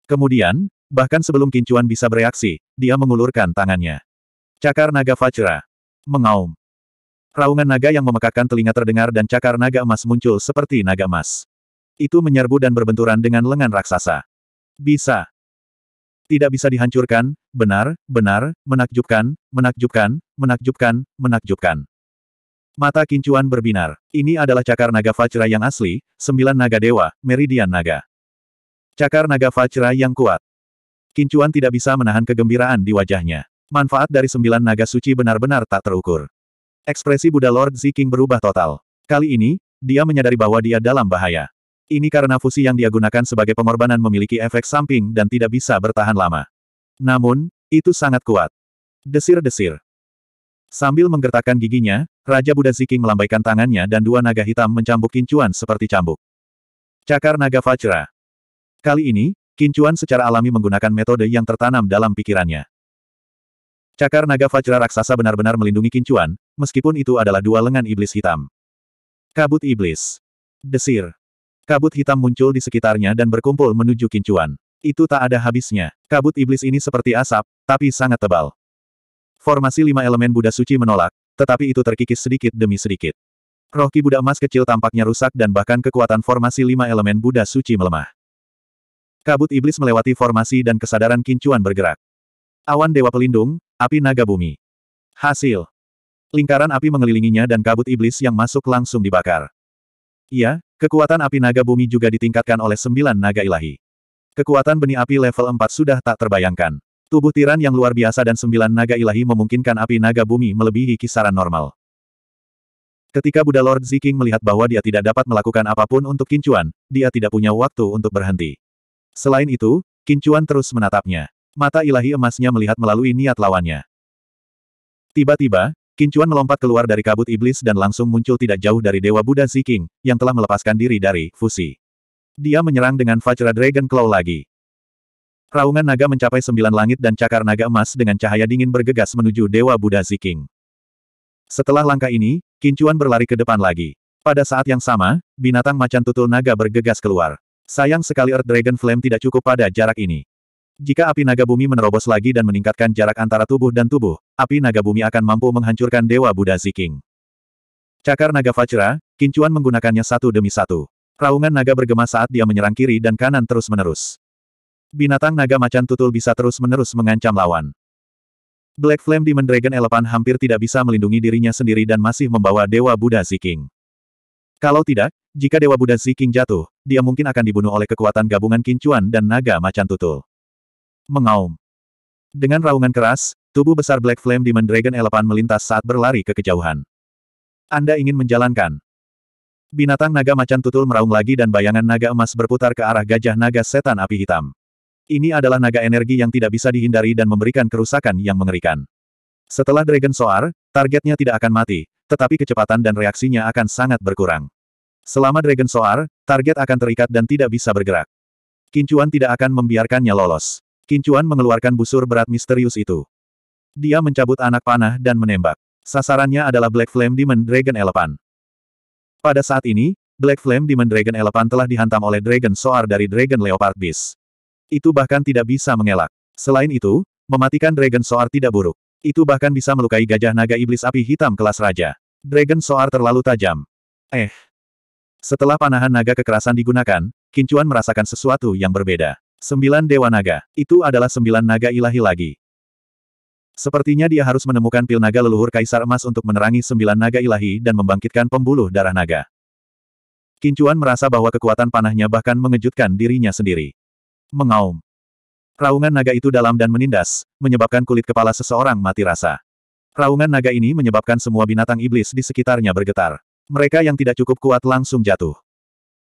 Kemudian, bahkan sebelum Kincuan bisa bereaksi, dia mengulurkan tangannya. Cakar naga Fajra. Mengaum. Raungan naga yang memekakan telinga terdengar dan cakar naga emas muncul seperti naga emas. Itu menyerbu dan berbenturan dengan lengan raksasa. Bisa. Tidak bisa dihancurkan, benar, benar, menakjubkan, menakjubkan, menakjubkan, menakjubkan. Mata kincuan berbinar. Ini adalah cakar naga Vajra yang asli, sembilan naga dewa, meridian naga. Cakar naga Vajra yang kuat. Kincuan tidak bisa menahan kegembiraan di wajahnya. Manfaat dari sembilan naga suci benar-benar tak terukur. Ekspresi Buddha Lord Ziking berubah total. Kali ini, dia menyadari bahwa dia dalam bahaya. Ini karena fusi yang dia gunakan sebagai pengorbanan memiliki efek samping dan tidak bisa bertahan lama. Namun, itu sangat kuat. Desir-desir. Sambil menggertakkan giginya, Raja Buddha Ziking melambaikan tangannya dan dua naga hitam mencambuk kincuan seperti cambuk. Cakar naga Vajra. Kali ini, kincuan secara alami menggunakan metode yang tertanam dalam pikirannya. Cakar naga Vajra raksasa benar-benar melindungi kincuan, meskipun itu adalah dua lengan iblis hitam. Kabut iblis. Desir. Kabut hitam muncul di sekitarnya dan berkumpul menuju kincuan. Itu tak ada habisnya. Kabut iblis ini seperti asap, tapi sangat tebal. Formasi lima elemen Buddha suci menolak, tetapi itu terkikis sedikit demi sedikit. Roh Ki Buddha emas kecil tampaknya rusak dan bahkan kekuatan formasi lima elemen Buddha suci melemah. Kabut iblis melewati formasi dan kesadaran kincuan bergerak. Awan dewa pelindung, api naga bumi. Hasil. Lingkaran api mengelilinginya dan kabut iblis yang masuk langsung dibakar. Iya, kekuatan api naga bumi juga ditingkatkan oleh sembilan naga ilahi. Kekuatan benih api level 4 sudah tak terbayangkan. Tubuh tiran yang luar biasa dan sembilan naga ilahi memungkinkan api naga bumi melebihi kisaran normal. Ketika Buddha Lord Ziking melihat bahwa dia tidak dapat melakukan apapun untuk Kincuan, dia tidak punya waktu untuk berhenti. Selain itu, Kincuan terus menatapnya. Mata ilahi emasnya melihat melalui niat lawannya. Tiba-tiba, Kincuan melompat keluar dari kabut iblis dan langsung muncul tidak jauh dari Dewa Buddha Ziking, yang telah melepaskan diri dari fusi. Dia menyerang dengan Vajra Dragon Claw lagi. Raungan naga mencapai sembilan langit dan cakar naga emas dengan cahaya dingin bergegas menuju Dewa Buddha Ziking. Setelah langkah ini, Kincuan berlari ke depan lagi. Pada saat yang sama, binatang macan tutul naga bergegas keluar. Sayang sekali Earth Dragon Flame tidak cukup pada jarak ini. Jika api naga bumi menerobos lagi dan meningkatkan jarak antara tubuh dan tubuh, api naga bumi akan mampu menghancurkan Dewa Buddha Ziking. Cakar naga Fajra, Kincuan menggunakannya satu demi satu. Raungan naga bergema saat dia menyerang kiri dan kanan terus-menerus binatang naga macan tutul bisa terus-menerus mengancam lawan. Black Flame Demon Dragon Elepan hampir tidak bisa melindungi dirinya sendiri dan masih membawa Dewa Buddha Ziking. Kalau tidak, jika Dewa Buddha Ziking jatuh, dia mungkin akan dibunuh oleh kekuatan gabungan kincuan dan naga macan tutul. Mengaum. Dengan raungan keras, tubuh besar Black Flame Demon Dragon Elepan melintas saat berlari ke kejauhan. Anda ingin menjalankan. Binatang naga macan tutul meraung lagi dan bayangan naga emas berputar ke arah gajah naga setan api hitam. Ini adalah naga energi yang tidak bisa dihindari dan memberikan kerusakan yang mengerikan. Setelah Dragon Soar, targetnya tidak akan mati, tetapi kecepatan dan reaksinya akan sangat berkurang. Selama Dragon Soar, target akan terikat dan tidak bisa bergerak. Kincuan tidak akan membiarkannya lolos. Kincuan mengeluarkan busur berat misterius itu. Dia mencabut anak panah dan menembak. Sasarannya adalah Black Flame Demon Dragon Elephant. Pada saat ini, Black Flame Demon Dragon Elephant telah dihantam oleh Dragon Soar dari Dragon Leopard Beast. Itu bahkan tidak bisa mengelak. Selain itu, mematikan Dragon Soar tidak buruk. Itu bahkan bisa melukai gajah naga iblis api hitam kelas raja. Dragon Soar terlalu tajam. Eh. Setelah panahan naga kekerasan digunakan, Kincuan merasakan sesuatu yang berbeda. Sembilan Dewa Naga. Itu adalah sembilan naga ilahi lagi. Sepertinya dia harus menemukan pil naga leluhur Kaisar Emas untuk menerangi sembilan naga ilahi dan membangkitkan pembuluh darah naga. Kincuan merasa bahwa kekuatan panahnya bahkan mengejutkan dirinya sendiri. Mengaum. Raungan naga itu dalam dan menindas, menyebabkan kulit kepala seseorang mati rasa. Raungan naga ini menyebabkan semua binatang iblis di sekitarnya bergetar. Mereka yang tidak cukup kuat langsung jatuh.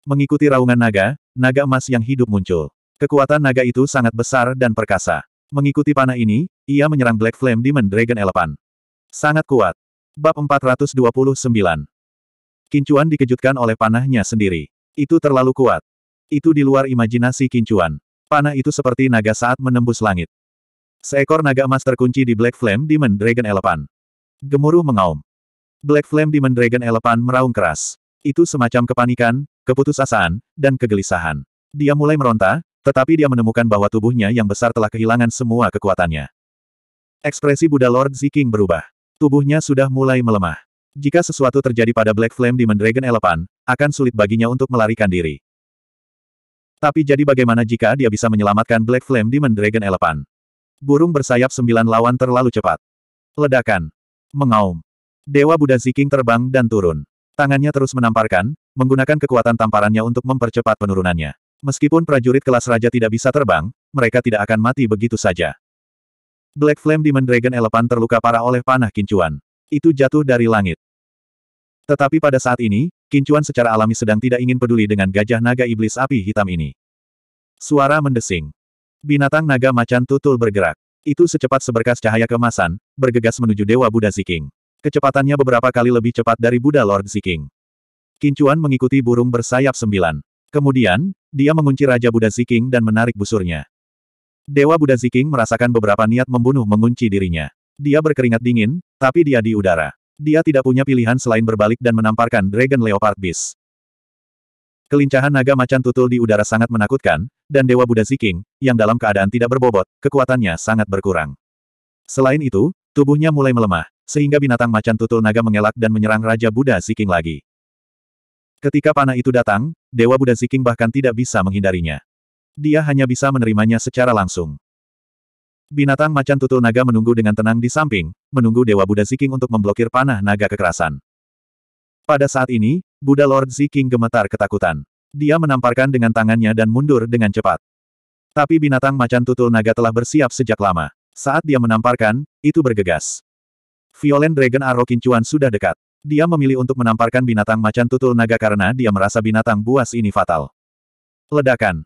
Mengikuti raungan naga, naga emas yang hidup muncul. Kekuatan naga itu sangat besar dan perkasa. Mengikuti panah ini, ia menyerang Black Flame Demon Dragon Elephant. Sangat kuat. Bab 429. Kincuan dikejutkan oleh panahnya sendiri. Itu terlalu kuat. Itu di luar imajinasi Kincuan. Panah itu seperti naga saat menembus langit. Seekor naga emas terkunci di Black Flame Demon Dragon Elephant. Gemuruh mengaum. Black Flame Demon Dragon Elephant meraung keras. Itu semacam kepanikan, keputusasaan, dan kegelisahan. Dia mulai meronta, tetapi dia menemukan bahwa tubuhnya yang besar telah kehilangan semua kekuatannya. Ekspresi Buddha Lord Ziking berubah. Tubuhnya sudah mulai melemah. Jika sesuatu terjadi pada Black Flame Demon Dragon Elephant, akan sulit baginya untuk melarikan diri. Tapi jadi bagaimana jika dia bisa menyelamatkan Black Flame Demon Dragon Elephant? Burung bersayap sembilan lawan terlalu cepat. Ledakan. Mengaum. Dewa Buddha Ziking terbang dan turun. Tangannya terus menamparkan, menggunakan kekuatan tamparannya untuk mempercepat penurunannya. Meskipun prajurit kelas raja tidak bisa terbang, mereka tidak akan mati begitu saja. Black Flame Demon Dragon Elephant terluka parah oleh panah kincuan. Itu jatuh dari langit. Tetapi pada saat ini, Kincuan secara alami sedang tidak ingin peduli dengan gajah naga iblis api hitam ini. Suara mendesing. Binatang naga macan tutul bergerak. Itu secepat seberkas cahaya kemasan, bergegas menuju Dewa Buddha Ziking. Kecepatannya beberapa kali lebih cepat dari Buddha Lord Ziking. Kincuan mengikuti burung bersayap sembilan. Kemudian, dia mengunci Raja Buddha Ziking dan menarik busurnya. Dewa Buddha Ziking merasakan beberapa niat membunuh mengunci dirinya. Dia berkeringat dingin, tapi dia di udara. Dia tidak punya pilihan selain berbalik dan menamparkan Dragon Leopard Beast. Kelincahan naga macan tutul di udara sangat menakutkan, dan Dewa Buddha Ziking, yang dalam keadaan tidak berbobot, kekuatannya sangat berkurang. Selain itu, tubuhnya mulai melemah, sehingga binatang macan tutul naga mengelak dan menyerang Raja Buddha Ziking lagi. Ketika panah itu datang, Dewa Buddha Ziking bahkan tidak bisa menghindarinya. Dia hanya bisa menerimanya secara langsung. Binatang macan tutul naga menunggu dengan tenang di samping, menunggu Dewa Buddha Ziking untuk memblokir panah naga kekerasan. Pada saat ini, Buddha Lord Ziking gemetar ketakutan. Dia menamparkan dengan tangannya dan mundur dengan cepat. Tapi binatang macan tutul naga telah bersiap sejak lama. Saat dia menamparkan, itu bergegas. Violent Dragon Arrow Kincuan sudah dekat. Dia memilih untuk menamparkan binatang macan tutul naga karena dia merasa binatang buas ini fatal. Ledakan.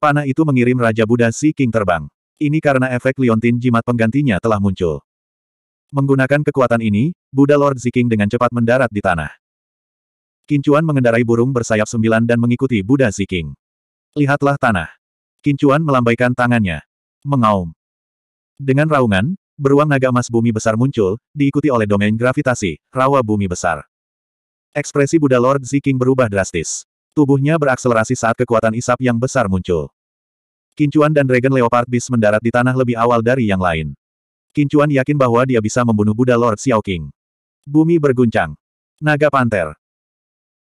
Panah itu mengirim Raja Buddha Ziking terbang. Ini karena efek liontin jimat penggantinya telah muncul. Menggunakan kekuatan ini, Buddha Lord Ziking dengan cepat mendarat di tanah. Kincuan mengendarai burung bersayap sembilan dan mengikuti Buddha Ziking. Lihatlah tanah. Kincuan melambaikan tangannya. Mengaum. Dengan raungan, beruang naga emas bumi besar muncul, diikuti oleh domain gravitasi, rawa bumi besar. Ekspresi Buddha Lord Ziking berubah drastis. Tubuhnya berakselerasi saat kekuatan isap yang besar muncul. Kincuan dan Dragon Leopard Beast mendarat di tanah lebih awal dari yang lain. Kincuan yakin bahwa dia bisa membunuh Buddha Lord Xiaoqing. Bumi berguncang. Naga Panther.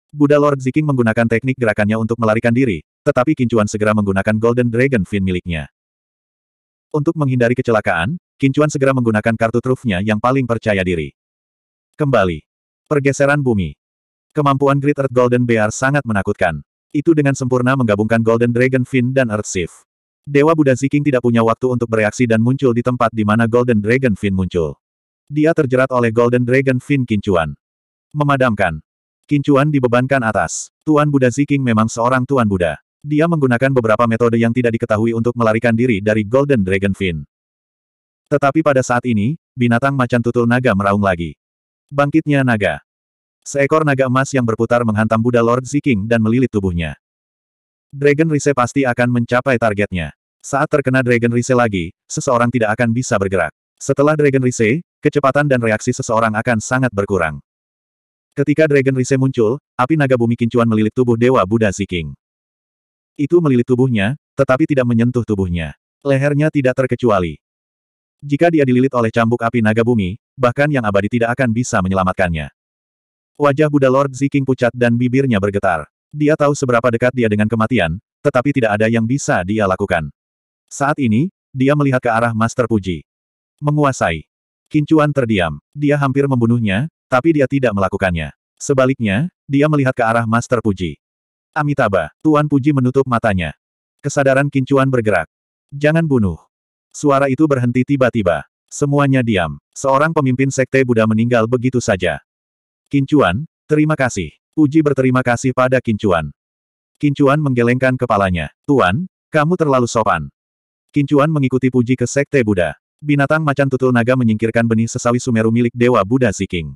Buddha Lord Ziking menggunakan teknik gerakannya untuk melarikan diri, tetapi Kincuan segera menggunakan Golden Dragon Fin miliknya. Untuk menghindari kecelakaan, Kincuan segera menggunakan kartu trufnya yang paling percaya diri. Kembali. Pergeseran bumi. Kemampuan Great Earth Golden Bear sangat menakutkan. Itu dengan sempurna menggabungkan Golden Dragon Fin dan Earth Shift. Dewa Buddha Ziking tidak punya waktu untuk bereaksi dan muncul di tempat di mana Golden Dragon Fin muncul. Dia terjerat oleh Golden Dragon Fin Kincuan. Memadamkan. Kincuan dibebankan atas. Tuan Buddha Ziking memang seorang Tuan Buddha. Dia menggunakan beberapa metode yang tidak diketahui untuk melarikan diri dari Golden Dragon Fin. Tetapi pada saat ini, binatang macan tutul naga meraung lagi. Bangkitnya naga. Seekor naga emas yang berputar menghantam Buddha Lord Ziking dan melilit tubuhnya. Dragon Rise pasti akan mencapai targetnya. Saat terkena Dragon Rise lagi, seseorang tidak akan bisa bergerak. Setelah Dragon Rise, kecepatan dan reaksi seseorang akan sangat berkurang. Ketika Dragon Rise muncul, api naga bumi kincuan melilit tubuh Dewa Buddha Ziking. Itu melilit tubuhnya, tetapi tidak menyentuh tubuhnya. Lehernya tidak terkecuali. Jika dia dililit oleh cambuk api naga bumi, bahkan yang abadi tidak akan bisa menyelamatkannya. Wajah Buddha Lord Ziking pucat dan bibirnya bergetar. Dia tahu seberapa dekat dia dengan kematian, tetapi tidak ada yang bisa dia lakukan. Saat ini, dia melihat ke arah Master Puji. Menguasai. Kincuan terdiam. Dia hampir membunuhnya, tapi dia tidak melakukannya. Sebaliknya, dia melihat ke arah Master Puji. Amitabha, Tuan Puji menutup matanya. Kesadaran Kincuan bergerak. Jangan bunuh. Suara itu berhenti tiba-tiba. Semuanya diam. Seorang pemimpin sekte Buddha meninggal begitu saja. Kincuan, terima kasih. Puji berterima kasih pada Kincuan. Kincuan menggelengkan kepalanya. Tuan, kamu terlalu sopan. Kincuan mengikuti Puji ke Sekte Buddha. Binatang macan tutul naga menyingkirkan benih sesawi Sumeru milik Dewa Buddha Ziking.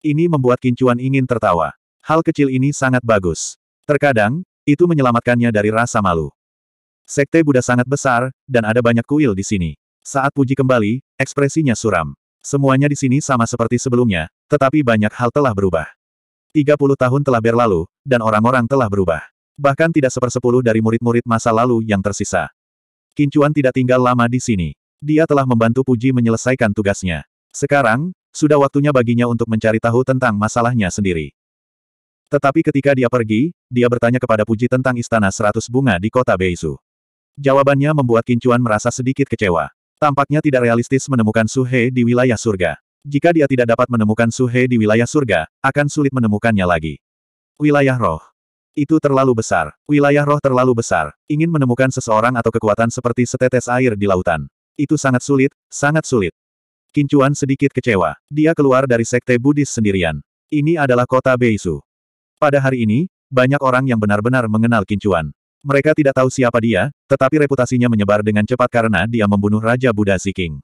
Ini membuat Kincuan ingin tertawa. Hal kecil ini sangat bagus. Terkadang, itu menyelamatkannya dari rasa malu. Sekte Buddha sangat besar, dan ada banyak kuil di sini. Saat Puji kembali, ekspresinya suram. Semuanya di sini sama seperti sebelumnya, tetapi banyak hal telah berubah. 30 tahun telah berlalu, dan orang-orang telah berubah. Bahkan tidak sepersepuluh dari murid-murid masa lalu yang tersisa. Kincuan tidak tinggal lama di sini. Dia telah membantu Puji menyelesaikan tugasnya. Sekarang, sudah waktunya baginya untuk mencari tahu tentang masalahnya sendiri. Tetapi ketika dia pergi, dia bertanya kepada Puji tentang Istana Seratus Bunga di kota Beizu. Jawabannya membuat Kincuan merasa sedikit kecewa. Tampaknya tidak realistis menemukan Suhe di wilayah surga. Jika dia tidak dapat menemukan Suhe di wilayah surga, akan sulit menemukannya lagi. Wilayah roh. Itu terlalu besar. Wilayah roh terlalu besar. Ingin menemukan seseorang atau kekuatan seperti setetes air di lautan. Itu sangat sulit, sangat sulit. Kincuan sedikit kecewa. Dia keluar dari sekte Buddhis sendirian. Ini adalah kota Beisu. Pada hari ini, banyak orang yang benar-benar mengenal Kincuan. Mereka tidak tahu siapa dia, tetapi reputasinya menyebar dengan cepat karena dia membunuh Raja Buddha Ziking.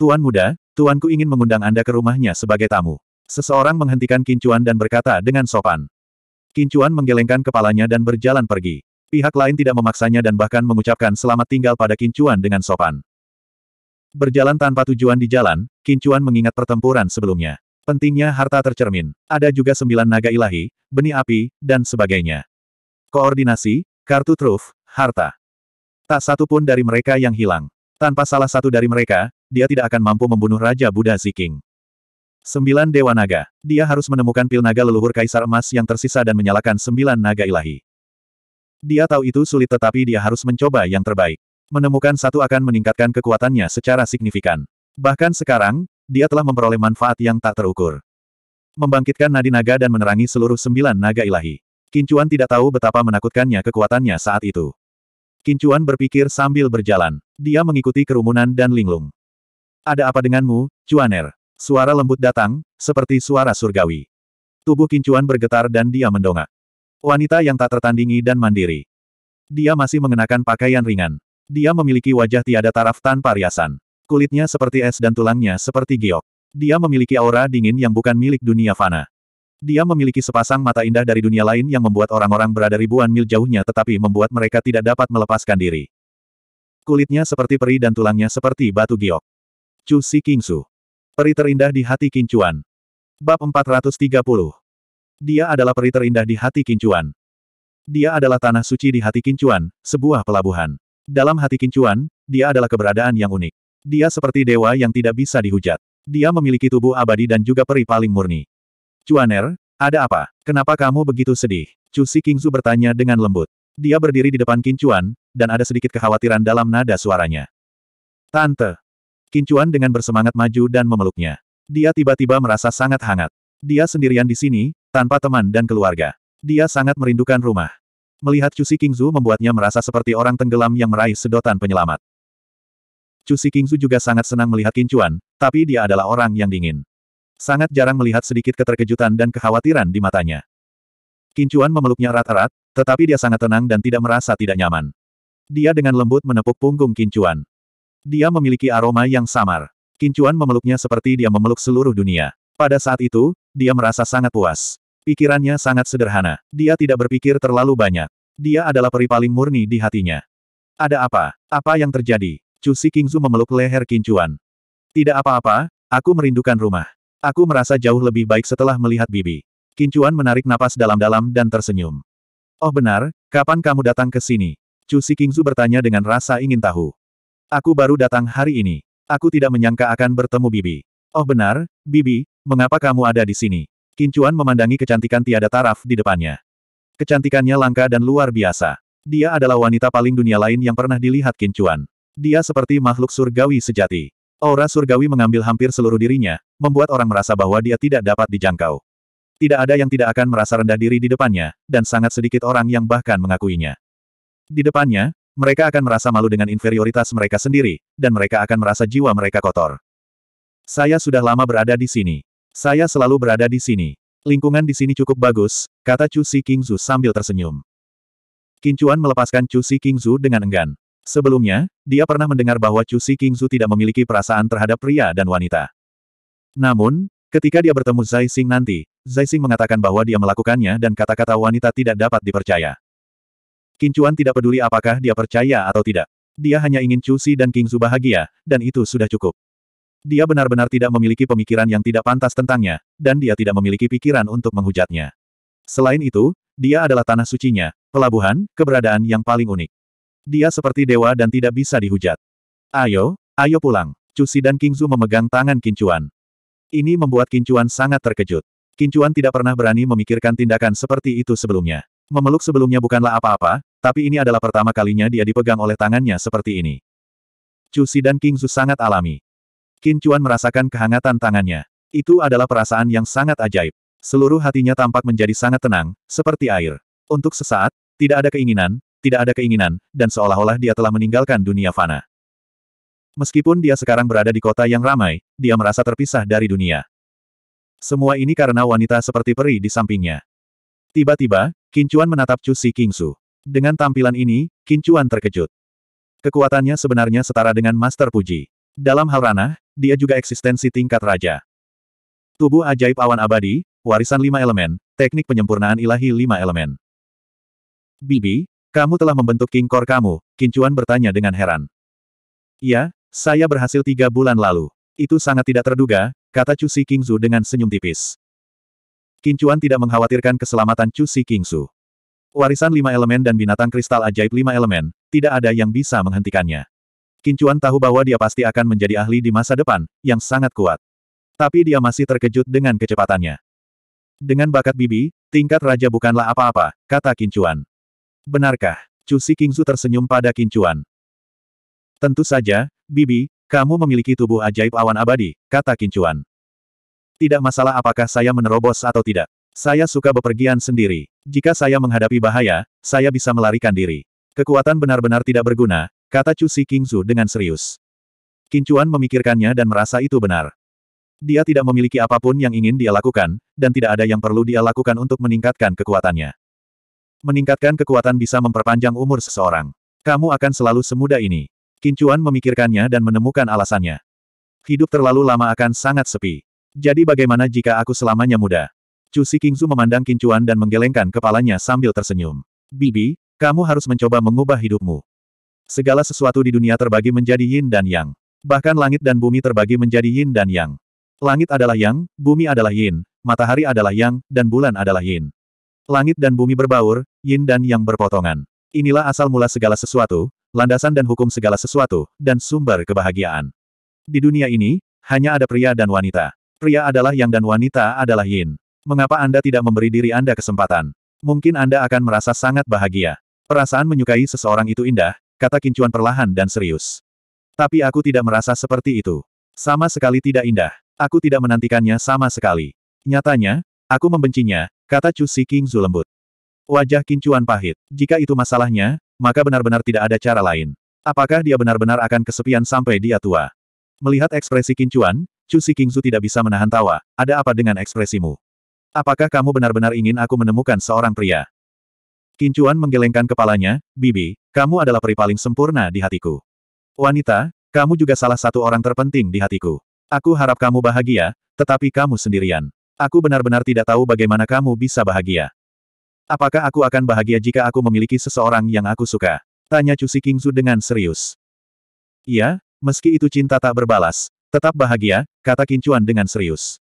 Tuan muda, tuanku ingin mengundang Anda ke rumahnya sebagai tamu. Seseorang menghentikan Kincuan dan berkata dengan sopan. Kincuan menggelengkan kepalanya dan berjalan pergi. Pihak lain tidak memaksanya dan bahkan mengucapkan selamat tinggal pada Kincuan dengan sopan. Berjalan tanpa tujuan di jalan, Kincuan mengingat pertempuran sebelumnya. Pentingnya harta tercermin. Ada juga sembilan naga ilahi, benih api, dan sebagainya. Koordinasi, kartu truf, harta. Tak satu pun dari mereka yang hilang. Tanpa salah satu dari mereka, dia tidak akan mampu membunuh Raja Buddha Ziking. Sembilan Dewa Naga. Dia harus menemukan pil naga leluhur Kaisar Emas yang tersisa dan menyalakan sembilan naga ilahi. Dia tahu itu sulit tetapi dia harus mencoba yang terbaik. Menemukan satu akan meningkatkan kekuatannya secara signifikan. Bahkan sekarang, dia telah memperoleh manfaat yang tak terukur. Membangkitkan nadi naga dan menerangi seluruh sembilan naga ilahi. Kincuan tidak tahu betapa menakutkannya kekuatannya saat itu. Kincuan berpikir sambil berjalan. Dia mengikuti kerumunan dan linglung. Ada apa denganmu, Cuaner? Suara lembut datang, seperti suara surgawi. Tubuh Kincuan bergetar dan dia mendongak. Wanita yang tak tertandingi dan mandiri. Dia masih mengenakan pakaian ringan. Dia memiliki wajah tiada taraf tanpa riasan. Kulitnya seperti es dan tulangnya seperti giok. Dia memiliki aura dingin yang bukan milik dunia fana. Dia memiliki sepasang mata indah dari dunia lain yang membuat orang-orang berada ribuan mil jauhnya tetapi membuat mereka tidak dapat melepaskan diri. Kulitnya seperti peri dan tulangnya seperti batu giok. Chu Si Kingsu. Peri terindah di hati Kincuan. Bab 430. Dia adalah peri terindah di hati Kincuan. Dia adalah tanah suci di hati Kincuan, sebuah pelabuhan. Dalam hati Kincuan, dia adalah keberadaan yang unik. Dia seperti dewa yang tidak bisa dihujat. Dia memiliki tubuh abadi dan juga peri paling murni. Cuaner, ada apa? Kenapa kamu begitu sedih? Chu Si Kingzu bertanya dengan lembut. Dia berdiri di depan Kincuan, dan ada sedikit kekhawatiran dalam nada suaranya. Tante, Kincuan dengan bersemangat maju dan memeluknya. Dia tiba-tiba merasa sangat hangat. Dia sendirian di sini, tanpa teman dan keluarga. Dia sangat merindukan rumah. Melihat Cusi Kingzu membuatnya merasa seperti orang tenggelam yang meraih sedotan penyelamat. Cusi Kingzu juga sangat senang melihat Kincuan, tapi dia adalah orang yang dingin. Sangat jarang melihat sedikit keterkejutan dan kekhawatiran di matanya. Kincuan memeluknya erat-erat, tetapi dia sangat tenang dan tidak merasa tidak nyaman. Dia dengan lembut menepuk punggung Kincuan. Dia memiliki aroma yang samar. Kincuan memeluknya seperti dia memeluk seluruh dunia. Pada saat itu, dia merasa sangat puas. Pikirannya sangat sederhana. Dia tidak berpikir terlalu banyak. Dia adalah peri paling murni di hatinya. Ada apa? Apa yang terjadi? Chu Si Kingzu memeluk leher Kincuan. Tidak apa-apa, aku merindukan rumah. Aku merasa jauh lebih baik setelah melihat Bibi. Kincuan menarik napas dalam-dalam dan tersenyum. Oh benar, kapan kamu datang ke sini? Chu Si Kingzu bertanya dengan rasa ingin tahu. Aku baru datang hari ini. Aku tidak menyangka akan bertemu Bibi. Oh benar, Bibi, mengapa kamu ada di sini? Kincuan memandangi kecantikan tiada taraf di depannya. Kecantikannya langka dan luar biasa. Dia adalah wanita paling dunia lain yang pernah dilihat Kincuan. Dia seperti makhluk surgawi sejati. Aura surgawi mengambil hampir seluruh dirinya, membuat orang merasa bahwa dia tidak dapat dijangkau. Tidak ada yang tidak akan merasa rendah diri di depannya, dan sangat sedikit orang yang bahkan mengakuinya. Di depannya, mereka akan merasa malu dengan inferioritas mereka sendiri, dan mereka akan merasa jiwa mereka kotor. Saya sudah lama berada di sini. Saya selalu berada di sini. Lingkungan di sini cukup bagus, kata Chu Si Kingzu sambil tersenyum. Kincuan melepaskan Chu Si Kingzu dengan enggan. Sebelumnya, dia pernah mendengar bahwa Chu Si Kingzu tidak memiliki perasaan terhadap pria dan wanita. Namun, Ketika dia bertemu Zai Xing nanti, Zai Xing mengatakan bahwa dia melakukannya dan kata-kata wanita tidak dapat dipercaya. Kincuan tidak peduli apakah dia percaya atau tidak. Dia hanya ingin Cusi dan King Kingzu bahagia, dan itu sudah cukup. Dia benar-benar tidak memiliki pemikiran yang tidak pantas tentangnya, dan dia tidak memiliki pikiran untuk menghujatnya. Selain itu, dia adalah tanah sucinya, pelabuhan, keberadaan yang paling unik. Dia seperti dewa dan tidak bisa dihujat. Ayo, ayo pulang. Cusi dan King Kingzu memegang tangan Kincuan. Ini membuat Kincuan sangat terkejut. Kincuan tidak pernah berani memikirkan tindakan seperti itu sebelumnya. Memeluk sebelumnya bukanlah apa-apa, tapi ini adalah pertama kalinya dia dipegang oleh tangannya seperti ini. Chu Si dan King Su sangat alami. Qin Chuan merasakan kehangatan tangannya. Itu adalah perasaan yang sangat ajaib. Seluruh hatinya tampak menjadi sangat tenang, seperti air. Untuk sesaat, tidak ada keinginan, tidak ada keinginan, dan seolah-olah dia telah meninggalkan dunia fana. Meskipun dia sekarang berada di kota yang ramai, dia merasa terpisah dari dunia. Semua ini karena wanita seperti peri di sampingnya. Tiba-tiba, Kincuan menatap Chu Si Kingsu. Dengan tampilan ini, Kincuan terkejut. Kekuatannya sebenarnya setara dengan Master Puji. Dalam hal ranah, dia juga eksistensi tingkat raja. Tubuh ajaib awan abadi, warisan lima elemen, teknik penyempurnaan ilahi lima elemen. Bibi, kamu telah membentuk King Core kamu, Kincuan bertanya dengan heran. Ya, saya berhasil tiga bulan lalu. Itu sangat tidak terduga, kata Chu Si Kingzu dengan senyum tipis. Kincuan tidak mengkhawatirkan keselamatan Chu Si Kingsu. Warisan lima elemen dan binatang kristal ajaib lima elemen, tidak ada yang bisa menghentikannya. Kincuan tahu bahwa dia pasti akan menjadi ahli di masa depan, yang sangat kuat. Tapi dia masih terkejut dengan kecepatannya. Dengan bakat bibi, tingkat raja bukanlah apa-apa, kata Kincuan. Benarkah? Chu Si Kingsu tersenyum pada Kincuan. Tentu saja, bibi, kamu memiliki tubuh ajaib awan abadi, kata Kincuan. Tidak masalah apakah saya menerobos atau tidak. Saya suka bepergian sendiri. Jika saya menghadapi bahaya, saya bisa melarikan diri. Kekuatan benar-benar tidak berguna, kata Chu Si Kingzu dengan serius. Kincuan memikirkannya dan merasa itu benar. Dia tidak memiliki apapun yang ingin dia lakukan, dan tidak ada yang perlu dia lakukan untuk meningkatkan kekuatannya. Meningkatkan kekuatan bisa memperpanjang umur seseorang. Kamu akan selalu semuda ini. Kincuan memikirkannya dan menemukan alasannya. Hidup terlalu lama akan sangat sepi. Jadi bagaimana jika aku selamanya muda? Chu Xikingzu memandang Kincuan dan menggelengkan kepalanya sambil tersenyum. Bibi, kamu harus mencoba mengubah hidupmu. Segala sesuatu di dunia terbagi menjadi yin dan yang. Bahkan langit dan bumi terbagi menjadi yin dan yang. Langit adalah yang, bumi adalah yin, matahari adalah yang, dan bulan adalah yin. Langit dan bumi berbaur, yin dan yang berpotongan. Inilah asal mula segala sesuatu, landasan dan hukum segala sesuatu, dan sumber kebahagiaan. Di dunia ini, hanya ada pria dan wanita. Pria adalah yang dan wanita adalah yin. Mengapa Anda tidak memberi diri Anda kesempatan? Mungkin Anda akan merasa sangat bahagia. Perasaan menyukai seseorang itu indah, kata Kincuan perlahan dan serius. Tapi aku tidak merasa seperti itu. Sama sekali tidak indah. Aku tidak menantikannya sama sekali. Nyatanya, aku membencinya, kata Chu Si King Zu lembut. Wajah Kincuan pahit. Jika itu masalahnya, maka benar-benar tidak ada cara lain. Apakah dia benar-benar akan kesepian sampai dia tua? Melihat ekspresi Kincuan, Chu Kingzu tidak bisa menahan tawa, ada apa dengan ekspresimu? Apakah kamu benar-benar ingin aku menemukan seorang pria? Kincuan menggelengkan kepalanya, Bibi, kamu adalah peri paling sempurna di hatiku. Wanita, kamu juga salah satu orang terpenting di hatiku. Aku harap kamu bahagia, tetapi kamu sendirian. Aku benar-benar tidak tahu bagaimana kamu bisa bahagia. Apakah aku akan bahagia jika aku memiliki seseorang yang aku suka? Tanya Chu Kingzu dengan serius. Iya, meski itu cinta tak berbalas, Tetap bahagia, kata Kincuan dengan serius.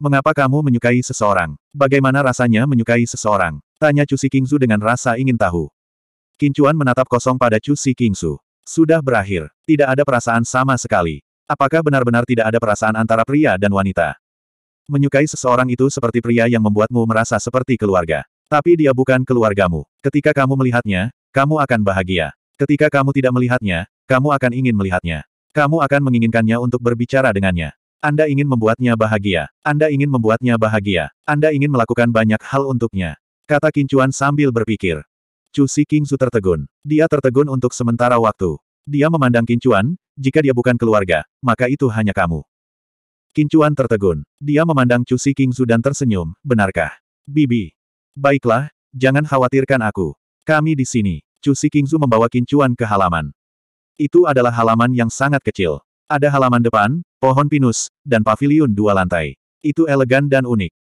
Mengapa kamu menyukai seseorang? Bagaimana rasanya menyukai seseorang? Tanya Cusi Kingsu dengan rasa ingin tahu. Kincuan menatap kosong pada Cusi Kingsu. Sudah berakhir. Tidak ada perasaan sama sekali. Apakah benar-benar tidak ada perasaan antara pria dan wanita? Menyukai seseorang itu seperti pria yang membuatmu merasa seperti keluarga. Tapi dia bukan keluargamu. Ketika kamu melihatnya, kamu akan bahagia. Ketika kamu tidak melihatnya, kamu akan ingin melihatnya. Kamu akan menginginkannya untuk berbicara dengannya. Anda ingin membuatnya bahagia. Anda ingin membuatnya bahagia. Anda ingin melakukan banyak hal untuknya. Kata Kincuan sambil berpikir. Chu Si Kingsu tertegun. Dia tertegun untuk sementara waktu. Dia memandang Kincuan, jika dia bukan keluarga, maka itu hanya kamu. Kincuan tertegun. Dia memandang Chu Si Kingsu dan tersenyum, benarkah? Bibi. Baiklah, jangan khawatirkan aku. Kami di sini. Chu Si Kingsu membawa Kincuan ke halaman. Itu adalah halaman yang sangat kecil. Ada halaman depan, pohon pinus, dan paviliun dua lantai. Itu elegan dan unik.